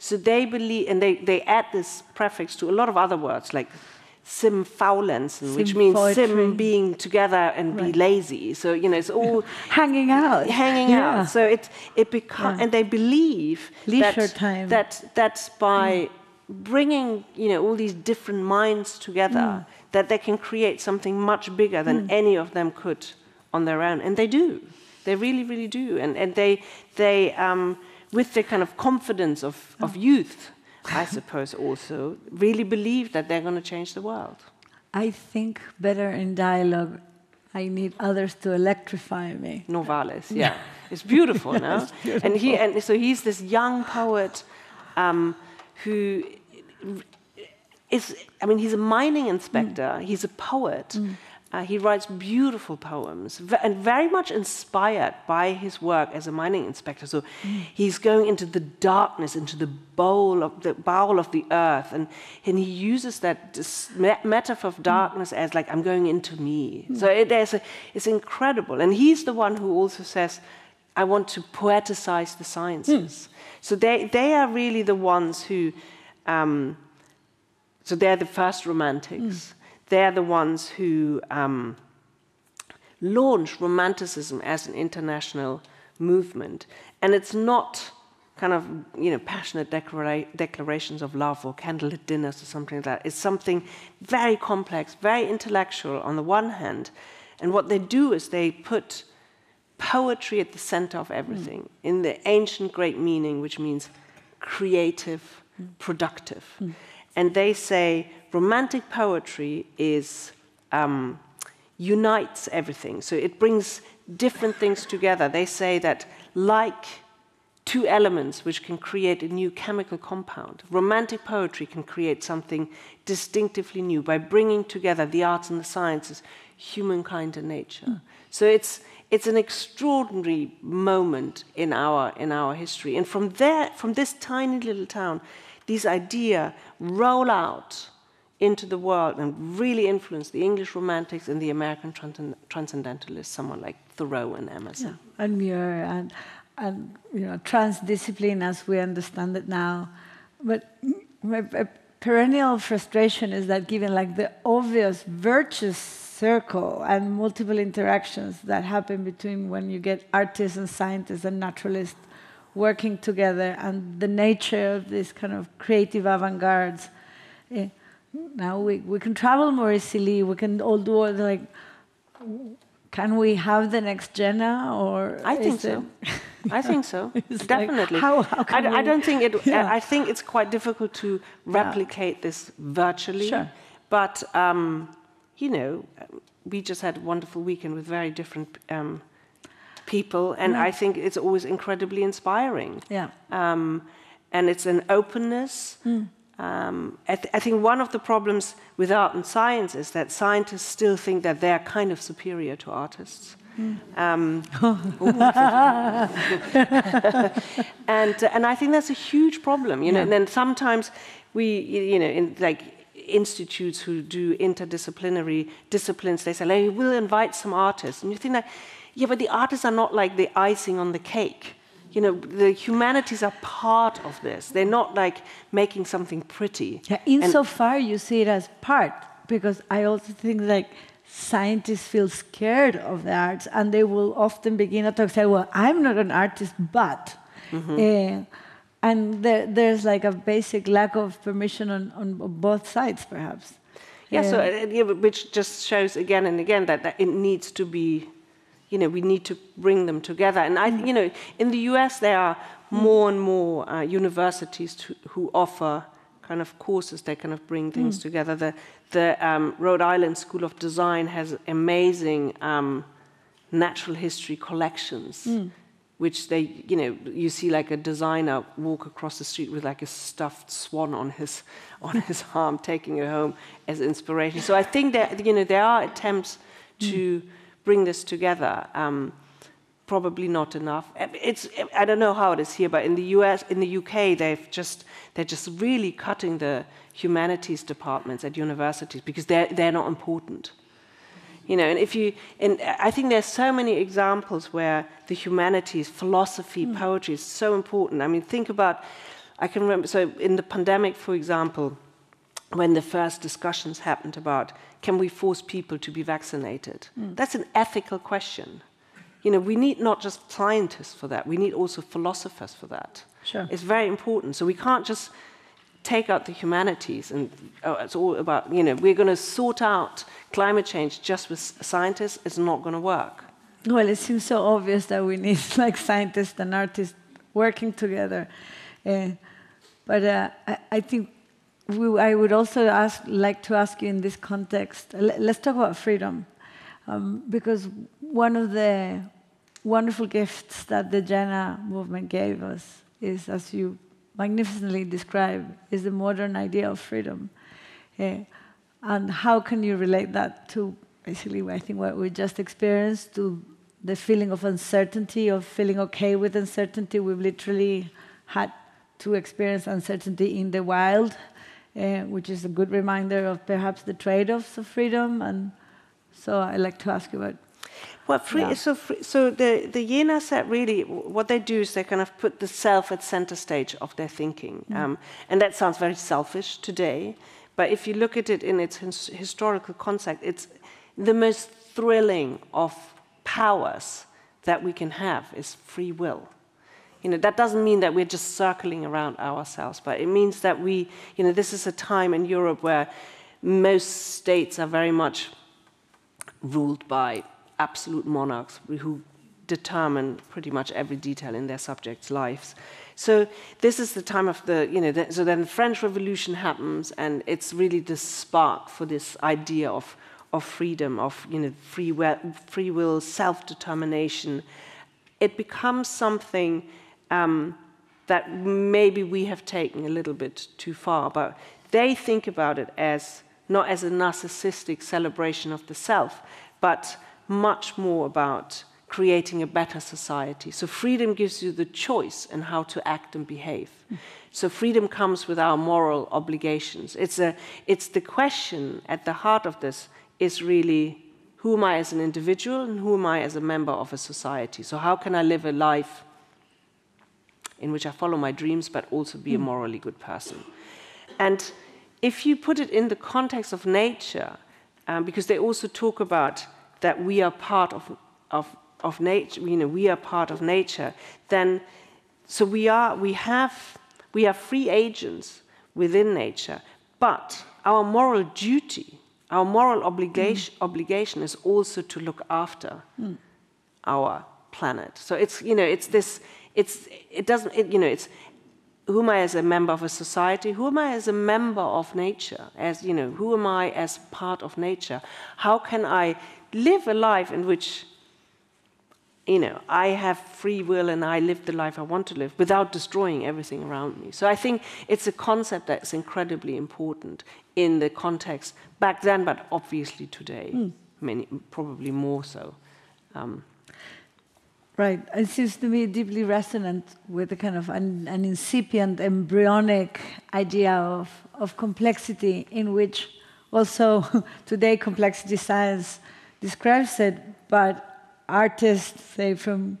So they believe, and they, they add this prefix to a lot of other words like simfaulensen, which means sim being together and right. be lazy. So you know, it's all hanging out, hanging yeah. out. So it it becomes, yeah. and they believe Leisure that, time. that that's by mm. bringing you know all these different minds together mm. that they can create something much bigger than mm. any of them could on their own, and they do. They really, really do, and and they they um, with the kind of confidence of, of oh. youth I suppose, also really believe that they're going to change the world. I think better in dialogue. I need others to electrify me. Novalis, yeah. it's beautiful, no? It's beautiful. And, he, and so he's this young poet um, who is, I mean, he's a mining inspector, mm. he's a poet. Mm uh, he writes beautiful poems and very much inspired by his work as a mining inspector. So he's going into the darkness, into the bowl of the bowel of the earth, and, and he uses that metaphor of darkness as like I'm going into me. Mm. So it, a, it's incredible, and he's the one who also says, "I want to poeticize the sciences." Mm. So they they are really the ones who. Um, so they're the first romantics. Mm they're the ones who um, launch Romanticism as an international movement. And it's not kind of you know passionate declara declarations of love or candlelit dinners or something like that. It's something very complex, very intellectual on the one hand, and what they do is they put poetry at the center of everything mm. in the ancient great meaning, which means creative, mm. productive. Mm and they say romantic poetry is um, unites everything. So it brings different things together. They say that like two elements which can create a new chemical compound, romantic poetry can create something distinctively new by bringing together the arts and the sciences, humankind and nature. Mm. So it's it's an extraordinary moment in our in our history. And from there, from this tiny little town, this idea roll out into the world and really influence the English Romantics and the American Transcendentalists, someone like Thoreau and Emerson. Yeah. And Muir and, and you know, transdiscipline as we understand it now. But my perennial frustration is that given like the obvious virtuous circle and multiple interactions that happen between when you get artists and scientists and naturalists working together and the nature of this kind of creative avant-gardes. Eh, now we, we can travel more easily, we can all do all the, like, can we have the next Jenna or? I think so. I think so. It's Definitely. Like, how, how I, I, don't think it. Yeah. I think it's quite difficult to replicate yeah. this virtually. Sure. But um, you know, we just had a wonderful weekend with very different um, people, and mm. I think it's always incredibly inspiring. Yeah. Um, and it's an openness. Mm. Um, I, th I, think one of the problems with art and science is that scientists still think that they're kind of superior to artists. Mm. Um, and uh, and I think that's a huge problem, you know. Yeah. And then sometimes we, you know, in like institutes who do interdisciplinary disciplines, they say, like, "We'll invite some artists," and you think Like, yeah, but the artists are not like the icing on the cake. You know, the humanities are part of this. They're not like making something pretty. Yeah, insofar you see it as part, because I also think like scientists feel scared of the arts and they will often begin a talk, say, well, I'm not an artist, but. Mm -hmm. uh, and there, there's like a basic lack of permission on, on both sides, perhaps. Yeah, eh. yeah. so uh, yeah, which just shows again and again that, that it needs to be you know, we need to bring them together. And I, you know, in the US there are more and more uh, universities to, who offer kind of courses that kind of bring mm. things mm. together. The, the um, Rhode Island School of Design has amazing um, natural history collections. Mm. Which they, you know, you see like a designer walk across the street with like a stuffed swan on his, on his arm, taking it home as inspiration. So I think that you know there are attempts mm. to mm bring this together. Um, probably not enough. It's, I don't know how it is here, but in the US, in the UK, they've just, they're just really cutting the humanities departments at universities because they're, they're not important. You know, and if you, and I think there's so many examples where the humanities, philosophy, mm. poetry is so important. I mean, think about, I can remember, so in the pandemic, for example, when the first discussions happened about can we force people to be vaccinated? Mm. That's an ethical question. You know, we need not just scientists for that, we need also philosophers for that. Sure. It's very important. So we can't just take out the humanities and oh, it's all about, you know, we're going to sort out climate change just with scientists, it's not going to work. Well, it seems so obvious that we need like scientists and artists working together. Uh, but uh, I, I think we, I would also ask, like to ask you in this context. Let's talk about freedom, um, because one of the wonderful gifts that the Jana movement gave us is, as you magnificently describe, is the modern idea of freedom. Yeah. And how can you relate that to basically, I think, what we just experienced, to the feeling of uncertainty, of feeling okay with uncertainty? We've literally had to experience uncertainty in the wild uh, which is a good reminder of perhaps the trade-offs of freedom. And so I like to ask you about. Well, free, yeah. so free, so the the Jena set really what they do is they kind of put the self at center stage of their thinking, mm. um, and that sounds very selfish today. But if you look at it in its his, historical context, it's the most thrilling of powers that we can have is free will. You know, that doesn't mean that we're just circling around ourselves, but it means that we, you know, this is a time in Europe where most states are very much ruled by absolute monarchs who determine pretty much every detail in their subjects' lives. So this is the time of the, you know, the, so then the French Revolution happens, and it's really the spark for this idea of, of freedom, of you know, free will, free will self-determination. It becomes something um, that maybe we have taken a little bit too far. But they think about it as not as a narcissistic celebration of the self, but much more about creating a better society. So freedom gives you the choice in how to act and behave. Mm. So freedom comes with our moral obligations. It's, a, it's the question at the heart of this is really who am I as an individual and who am I as a member of a society? So how can I live a life in which I follow my dreams but also be a hmm. morally good person. And if you put it in the context of nature, um, because they also talk about that we are part of, of, of nature, you know, we are part of nature, then so we are, we have, we are free agents within nature, but our moral duty, our moral obligation, mm. obligation is also to look after mm. our planet. So it's, you know, it's this, it's, it doesn't, it, you know, it's who am I as a member of a society? Who am I as a member of nature? As, you know, who am I as part of nature? How can I live a life in which, you know, I have free will and I live the life I want to live without destroying everything around me? So I think it's a concept that's incredibly important in the context back then, but obviously today, mm. many, probably more so. Um, Right. It seems to me deeply resonant with a kind of an, an, incipient, embryonic idea of, of complexity, in which also today complexity science describes it, but artists, say from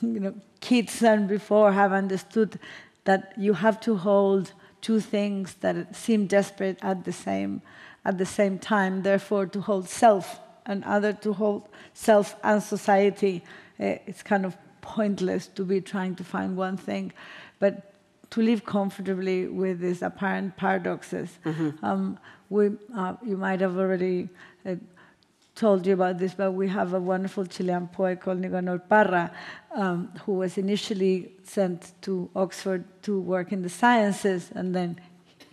you know, kids and before, have understood that you have to hold two things that seem desperate at the same at the same time. Therefore, to hold self and other to hold self and society Eh, it's kind of pointless to be trying to find one thing, but to live comfortably with these apparent paradoxes. Mm-hmm. Um, we, uh, you might have already uh, told you about this, but we have a wonderful Chilean poet called Nicanor Parra, um, who was initially sent to Oxford to work in the sciences, and then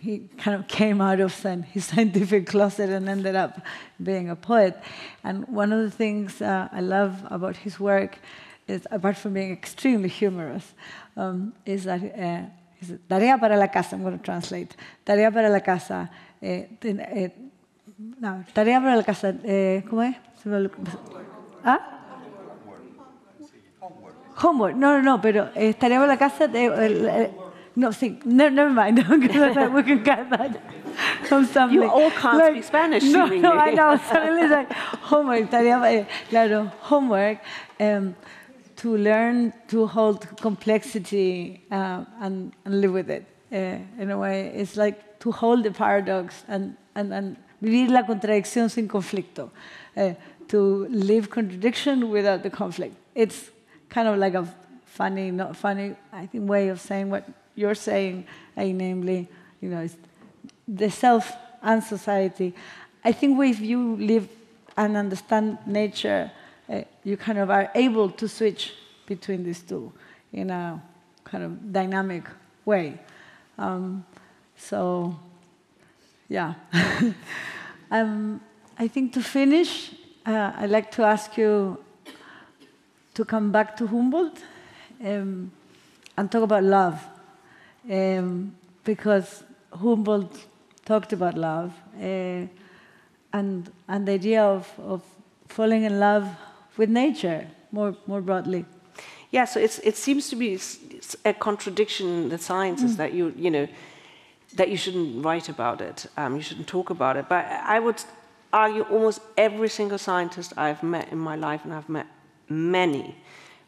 he kind of came out of his scientific closet and ended up being a poet. And one of the things uh, I love about his work is, apart from being extremely humorous, um, is that uh, is Tarea para la casa, I'm going to translate. Tarea para la casa. Eh, eh, no, tarea para la casa. Eh, ¿Cómo es? ¿Ah? Homework. No, no, no, pero eh, tarea para la casa. De, eh, el, el, not think. No, never mind. we can get that from somebody. You all can't like, speak Spanish. No, no, I know. Suddenly, it's like homework. Claro, eh, homework. Um, to learn to hold complexity uh, and, and, live with it. Uh, in a way, it's like to hold the paradox and, and, and vivir la contradicción sin conflicto. Uh, to live contradiction without the conflict. It's kind of like a funny, not funny, I think, way of saying what you're saying, I namely, you know, the self and society. I think if you live and understand nature, uh, you kind of are able to switch between these two in a kind of dynamic way. Um, so, yeah. um, I think to finish, uh, I'd like to ask you to come back to Humboldt um, and talk about love um, because Humboldt talked about love. Uh, and, and the idea of, of falling in love with nature more, more broadly. Yeah, so it's, it seems to be a contradiction in the sciences mm. that you, you know, that you shouldn't write about it, um, you shouldn't talk about it. But I would argue almost every single scientist I've met in my life, and I've met many,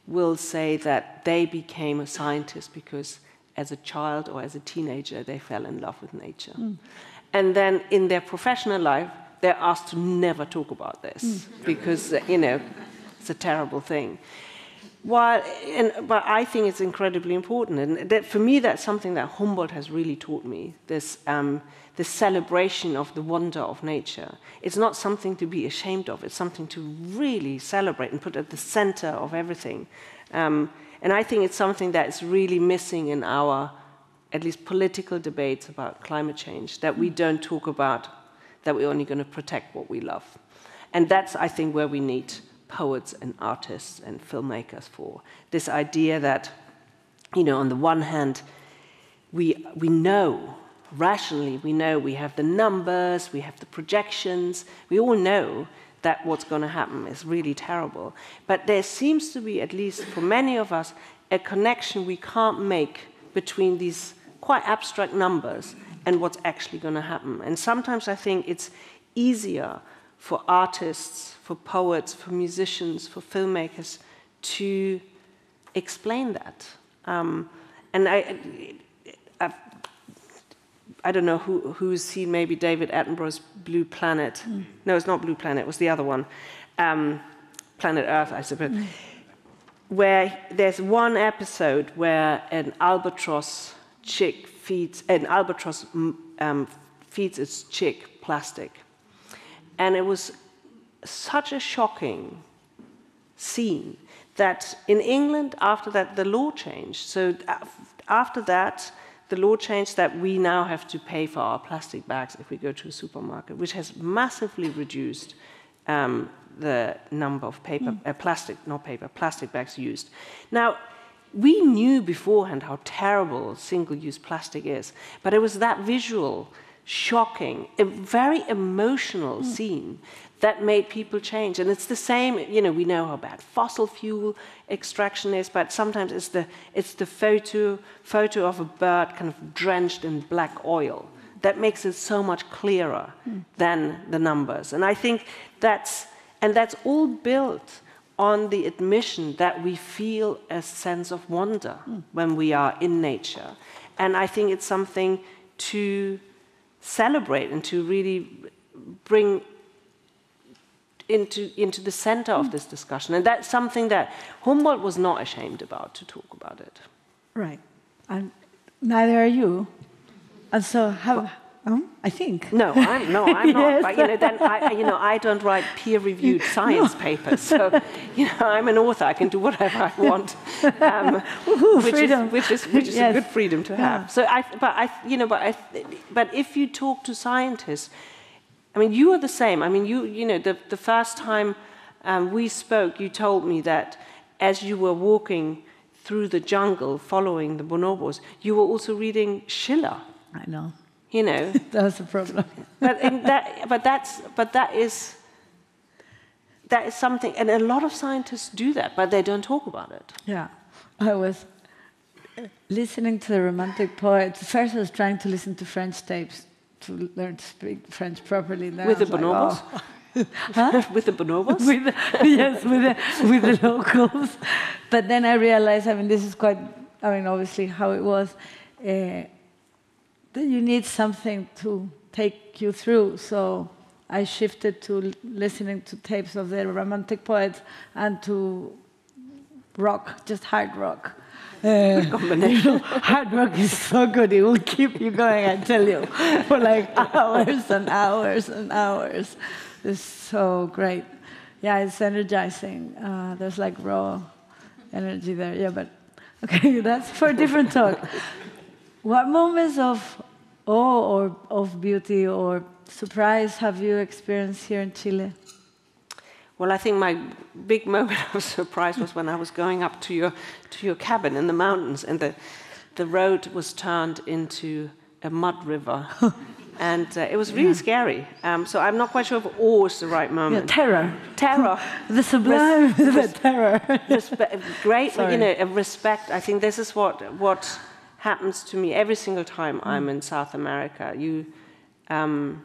will say that they became a scientist because as a child or as a teenager, they fell in love with nature. Mm. And then in their professional life, they're asked to never talk about this mm. because, uh, you know, it's a terrible thing. While, and, but I think it's incredibly important. And that, for me, that's something that Humboldt has really taught me this, um, this celebration of the wonder of nature. It's not something to be ashamed of, it's something to really celebrate and put at the center of everything. Um, and I think it's something that is really missing in our, at least political debates about climate change, that we don't talk about that we're only going to protect what we love. And that's, I think, where we need poets and artists and filmmakers for. This idea that, you know, on the one hand, we, we know, rationally, we know we have the numbers, we have the projections, we all know that what's going to happen is really terrible. But there seems to be, at least for many of us, a connection we can't make between these quite abstract numbers and what's actually going to happen. And sometimes I think it's easier for artists, for poets, for musicians, for filmmakers to explain that. Um, and I, I don't know who, who's seen maybe David Attenborough's Blue Planet. Mm. No, it's not Blue Planet, it was the other one. Um, Planet Earth, I suppose. Mm. Where there's one episode where an albatross chick feeds, an albatross um, feeds its chick plastic. And it was such a shocking scene that in England, after that, the law changed. So uh, after that, the law changed that we now have to pay for our plastic bags if we go to a supermarket, which has massively reduced um, the number of paper, mm. uh, plastic, not paper, plastic bags used. Now, we knew beforehand how terrible single-use plastic is, but it was that visual, shocking, a very emotional mm. scene that made people change. And it's the same, you know, we know how bad fossil fuel extraction is, but sometimes it's the, it's the photo, photo of a bird kind of drenched in black oil. That makes it so much clearer than the numbers. And I think that's, and that's all built on the admission that we feel a sense of wonder mm. when we are in nature. And I think it's something to celebrate and to really bring into, into the center of this discussion. And that's something that Humboldt was not ashamed about to talk about it. Right. And neither are you. And so, how, um, I think. No, I'm, no, I'm yes. not. But, you know, then I, you know, I don't write peer-reviewed science no. papers. So, you know, I'm an author. I can do whatever I want, um, which, is, which, is, which is yes. a good freedom to have. So, I, but I, you know, but I, but if you talk to scientists I mean, you are the same. I mean, you, you know, the, the first time um, we spoke, you told me that as you were walking through the jungle following the bonobos, you were also reading Schiller. I know. You know. that's the problem. but, that, but, that's, but that is that is something, and a lot of scientists do that, but they don't talk about it. Yeah, I was listening to the Romantic poets. First, I was trying to listen to French tapes to learn to speak French properly now. With the bonobos? Like, oh. Huh? with the bonobos? with yes, with the, with the locals. But then I realized, I mean, this is quite, I mean, obviously how it was, uh, that you need something to take you through. So I shifted to listening to tapes of the romantic poets and to rock, just hard rock. Uh, combination. hard work is so good; it will keep you going. I tell you, for like hours and hours and hours. It's so great. Yeah, it's energizing. Uh, there's like raw energy there. Yeah, but okay, that's for a different talk. what moments of awe or of beauty or surprise have you experienced here in Chile? Well, I think my big moment of surprise was when I was going up to your, to your cabin in the mountains, and the, the road was turned into a mud river. and uh, it was really yeah. scary. Um, so I'm not quite sure if awe is the right moment. Yeah, terror, terror, the sublime, res- the terror. respe- great, Sorry. you know, respect. I think this is what what happens to me every single time mm. I'm in South America. You, um,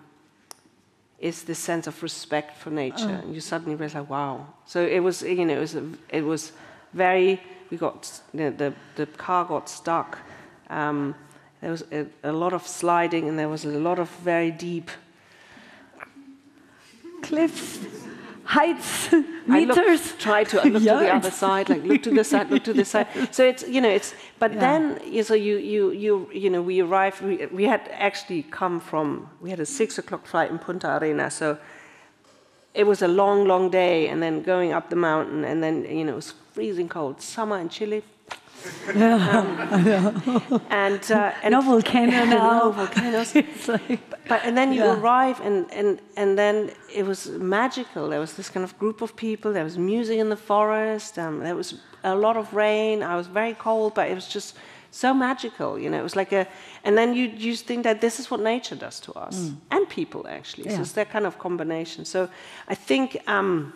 is this sense of respect for nature. Oh. And you suddenly realize, wow. So it was, you know, it was, it was very, we got, you know, the, the car got stuck. Um, there was a, a, lot of sliding and there was a lot of very deep cliffs heights, meters. Look, try to look to the other side, like look to this side, look to this side. So it's you know it's but yeah. then you so you you you you know we arrived. We, we had actually come from we had a six o'clock flight in Punta Arena, so it was a long long day, and then going up the mountain, and then you know it was freezing cold, summer in Chile, yeah, um, and, uh, and no volcano now. no volcanoes. like, but, and then you yeah. arrive, and, and, and then it was magical. There was this kind of group of people. There was music in the forest. Um, there was a lot of rain. I was very cold, but it was just so magical. You know, it was like a. And then you you think that this is what nature does to us mm. and people actually. Yeah. So it's that kind of combination. So I think. Um,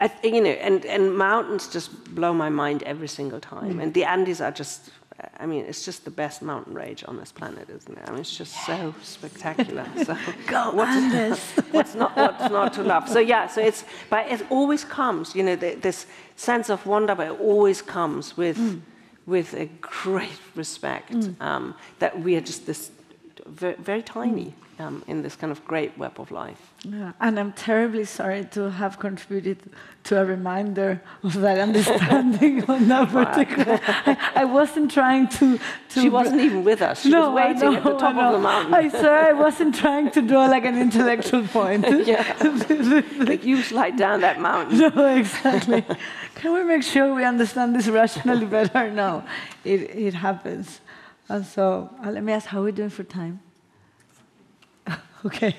I, you know, and, and mountains just blow my mind every single time. And the Andes are just, I mean, it's just the best mountain range on this planet, isn't it? I mean, it's just yes. so spectacular. So Go what's, Andes. what's not what's not to love? So yeah, so it's but it always comes, you know, the, this sense of wonder, but it always comes with mm. with a great respect mm. um, that we are just this very, very tiny um, in this kind of great web of life. Yeah, and I'm terribly sorry to have contributed to a reminder of that understanding on that particular. I, I, wasn't trying to, to She wasn't even with us. She no, was waiting know, at the top of the mountain. I sir, I wasn't trying to draw like an intellectual point. yeah, like you slide down that mountain. No, exactly. Can we make sure we understand this rationally better? No, it it happens. And so, uh, let me ask, how are we doing for time? Okay.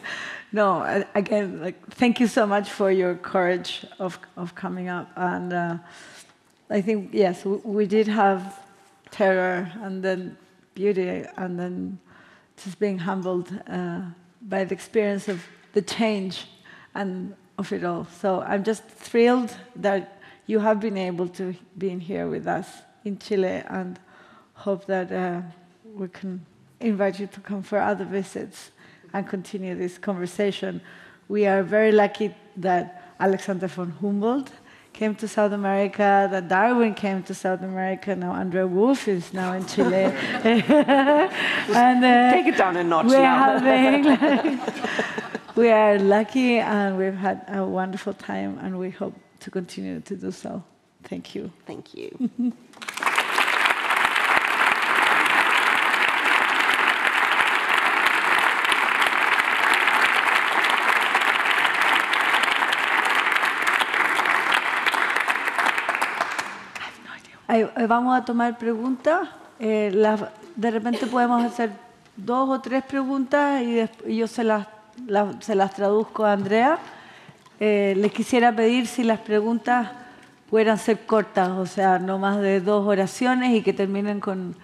no, again, like, thank you so much for your courage of, of coming up. And uh, I think, yes, we, we did have terror and then beauty and then just being humbled uh, by the experience of the change and of it all. So I'm just thrilled that you have been able to be in here with us in Chile and hope that uh, we can invite you to come for other visits and continue this conversation. We are very lucky that Alexander von Humboldt came to South America, that Darwin came to South America, now Andrea Wolf is now in Chile. and, uh, Take it down a notch we're Having, like, we are lucky and we've had a wonderful time and we hope to continue to do so. Thank you. Thank you. vamos a tomar preguntas. Eh, de repente podemos hacer dos o tres preguntas y, yo se las, se las traduzco a Andrea. Eh, les quisiera pedir si las preguntas puedan ser cortas, o sea, no más de dos oraciones y que terminen con,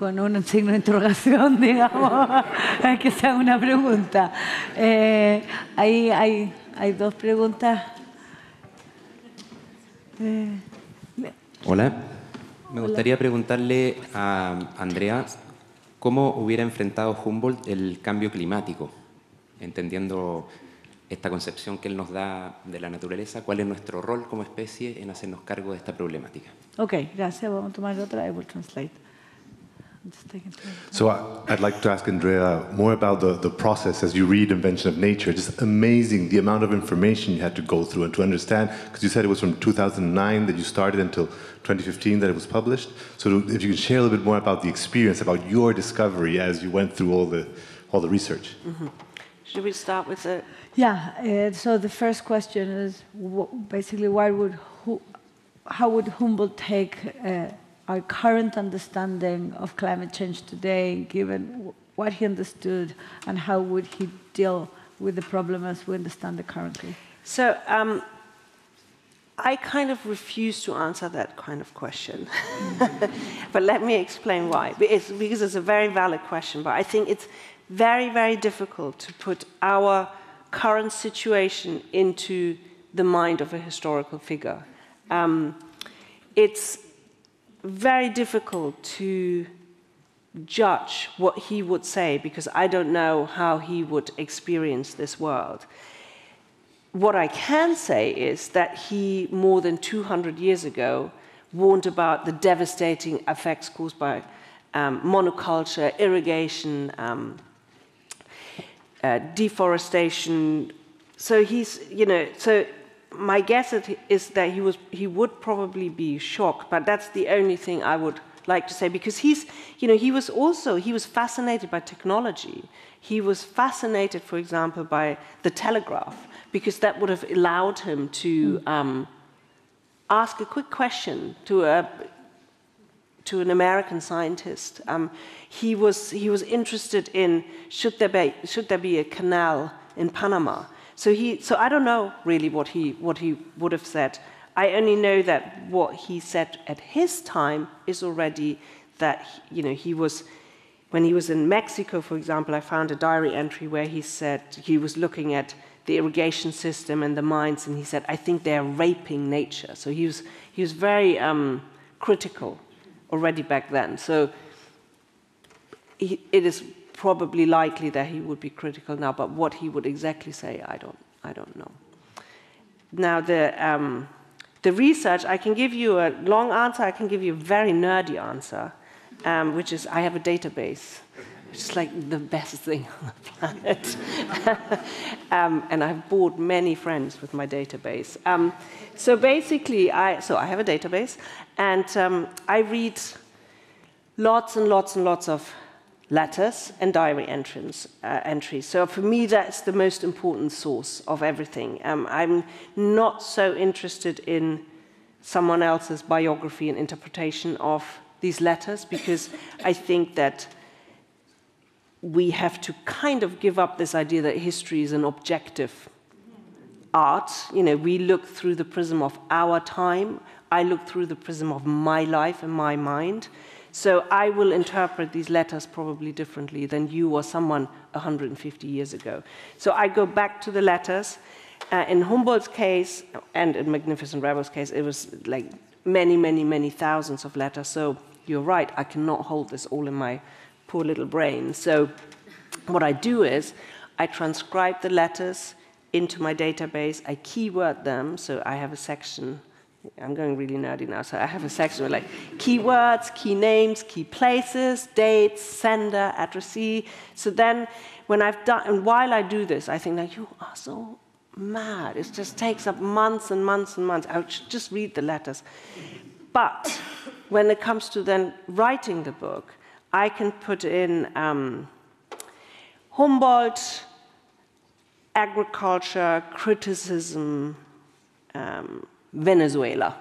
un signo de interrogación, digamos, que sea una pregunta. Eh, ahí hay, hay dos preguntas. Hola. Me gustaría preguntarle a Andrea cómo hubiera enfrentado Humboldt el cambio climático, entendiendo esta concepción que él nos da de la naturaleza, cuál es nuestro rol como especie en hacernos cargo de esta problemática. Ok, gracias. Vamos a tomar otra, I will translate. So I, would like to ask Andrea more about the, the process as you read Invention of Nature. Just amazing the amount of information you had to go through and to understand, because you said it was from 2009 that you started until 2015 that it was published. So if you can share a little bit more about the experience, about your discovery as you went through all the, all the research. Mm -hmm. Should we start with it? Yeah, uh, so the first question is basically why would, who, how would Humboldt take uh, our current understanding of climate change today, given what he understood, and how would he deal with the problem as we understand it currently? So um, I kind of refuse to answer that kind of question. but let me explain why. It's because it's a very valid question, but I think it's very, very difficult to put our current situation into the mind of a historical figure. Um, it's very difficult to judge what he would say because I don't know how he would experience this world. What I can say is that he, more than 200 years ago, warned about the devastating effects caused by um, monoculture, irrigation, um, uh, deforestation. So he's, you know, so my guess is that he, was, he would probably be shocked, but that's the only thing I would like to say because he's, you know, he was also, he was fascinated by technology. He was fascinated, for example, by the telegraph because that would have allowed him to um, ask a quick question to a, to an American scientist. Um, he, was, he was interested in should there, be, should there be a canal in Panama? So, he, so I don't know really what he, what he would have said. I only know that what he said at his time is already that you know he was when he was in Mexico, for example, I found a diary entry where he said he was looking at the irrigation system and the mines, and he said, "I think they're raping nature." So he was he was very um, critical already back then. So he, it is probably likely that he would be critical now, but what he would exactly say, I don't, I don't know. Now, the, um, the research, I can give you a long answer, I can give you a very nerdy answer, um, which is I have a database, which is like the best thing on the planet. um, and I've bought many friends with my database. Um, so basically, I, so I have a database, and um, I read lots and lots and lots of letters and diary uh, entries. So for me, that's the most important source of everything. Um, I'm not so interested in someone else's biography and interpretation of these letters because I think that we have to kind of give up this idea that history is an objective art. You know, we look through the prism of our time. I look through the prism of my life and my mind. So I will interpret these letters probably differently than you or someone 150 years ago. So I go back to the letters. Uh, in Humboldt's case, and in Magnificent Rebel's case, it was like many, many, many thousands of letters. So you're right, I cannot hold this all in my poor little brain. So what I do is I transcribe the letters into my database, I keyword them, so I have a section I'm going really nerdy now, so I have a section with like keywords, key names, key places, dates, sender, addressee. So then when I've done, and while I do this, I think like, you are so mad. It just takes up months and months and months. I should just read the letters. But when it comes to then writing the book, I can put in um, Humboldt, agriculture, criticism, um, Venezuela.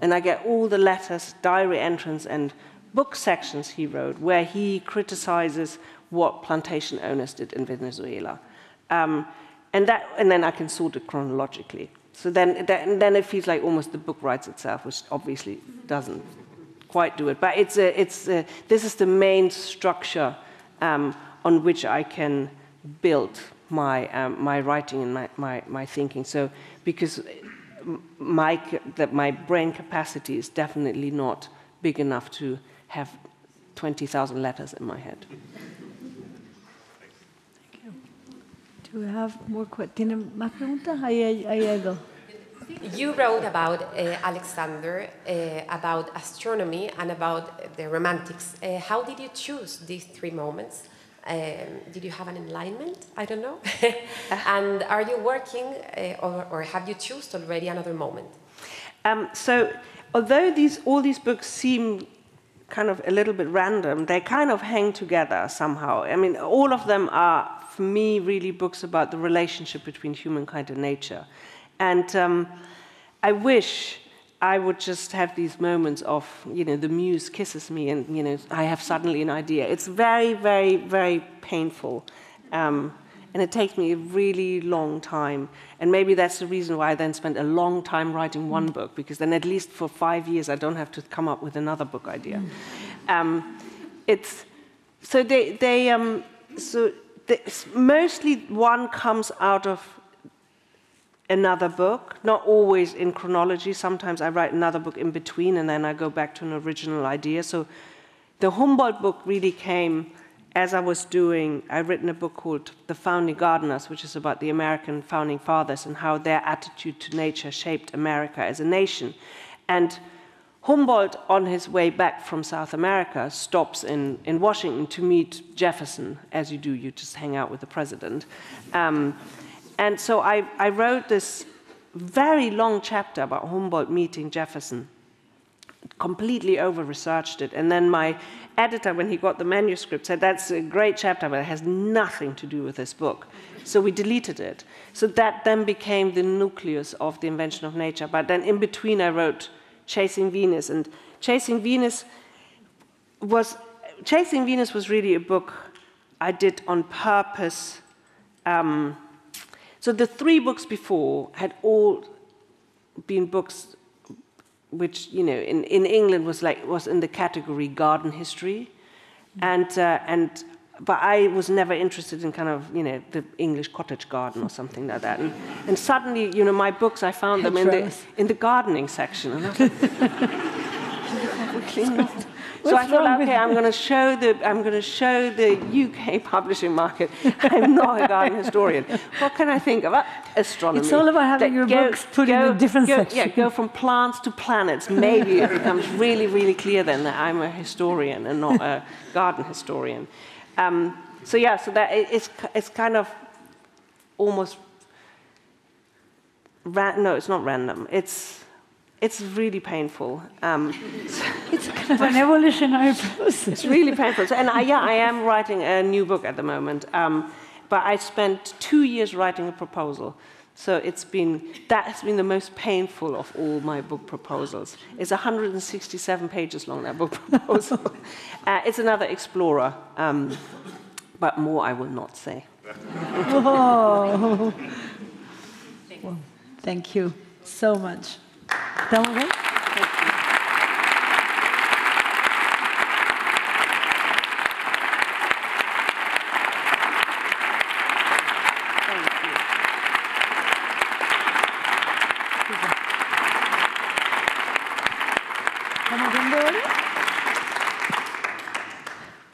And I get all the letters, diary entries, and book sections he wrote where he criticizes what plantation owners did in Venezuela. Um, and, that, and then I can sort it chronologically. So then, then, then it feels like almost the book writes itself, which obviously doesn't quite do it. But it's a, it's a, this is the main structure um, on which I can build my, um, my writing and my, my, my thinking. So because my, that my brain capacity is definitely not big enough to have 20,000 letters in my head. Thank you. Do we have more questions? You wrote about uh, Alexander, uh, about astronomy, and about the romantics. Uh, how did you choose these three moments? Um, did you have an enlightenment? I don't know. and are you working uh, or, or, have you chosen already another moment? Um, so, although these, all these books seem kind of a little bit random, they kind of hang together somehow. I mean, all of them are, for me, really books about the relationship between humankind and nature. And um, I wish I would just have these moments of, you know, the muse kisses me and, you know, I have suddenly an idea. It's very, very, very painful. Um, and it takes me a really long time. And maybe that's the reason why I then spent a long time writing one mm. book, because then at least for five years I don't have to come up with another book idea. Mm. Um, it's, so they, they um, so they, mostly one comes out of another book, not always in chronology. Sometimes I write another book in between and then I go back to an original idea. So the Humboldt book really came as I was doing, I've written a book called The Founding Gardeners, which is about the American founding fathers and how their attitude to nature shaped America as a nation. And Humboldt, on his way back from South America, stops in, in Washington to meet Jefferson, as you do, you just hang out with the president. Um, and so I, I wrote this very long chapter about Humboldt meeting Jefferson, completely over researched it. And then my editor, when he got the manuscript, said, That's a great chapter, but it has nothing to do with this book. So we deleted it. So that then became the nucleus of The Invention of Nature. But then in between, I wrote Chasing Venus. And Chasing Venus was, Chasing Venus was really a book I did on purpose. Um, so the three books before had all been books which, you know, in, in England was like was in the category garden history. And uh, and but I was never interested in kind of, you know, the English cottage garden or something like that. And, and suddenly, you know, my books, I found them in the, in the gardening section exactly. so I thought, okay, I'm going to show the I'm going to show the UK publishing market. I'm not a garden historian. What can I think of? Uh, astronomy. It's all about having your go, books put go, in a different go, section. Yeah, go from plants to planets. Maybe it becomes really, really clear then that I'm a historian and not a garden historian. Um, so yeah, so that it's it's kind of almost. no, it's not random. It's it's really painful. Um, it's kind of an evolutionary process. It's really painful. So, and I, yeah, I am writing a new book at the moment. Um, but I spent two years writing a proposal. So it's been, that has been the most painful of all my book proposals. It's 167 pages long, that book proposal. uh, it's another explorer, um, but more I will not say. oh. Thank you so much. ¿Estamos bien?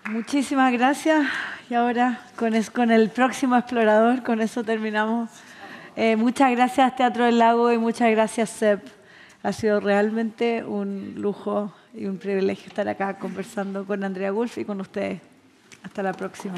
Muchísimas gracias. Y ahora con, el próximo explorador, con eso terminamos. Eh, muchas gracias Teatro del Lago y muchas gracias CEP. Ha sido realmente un lujo y un privilegio estar acá conversando con Andrea Wolf y con ustedes. Hasta la próxima.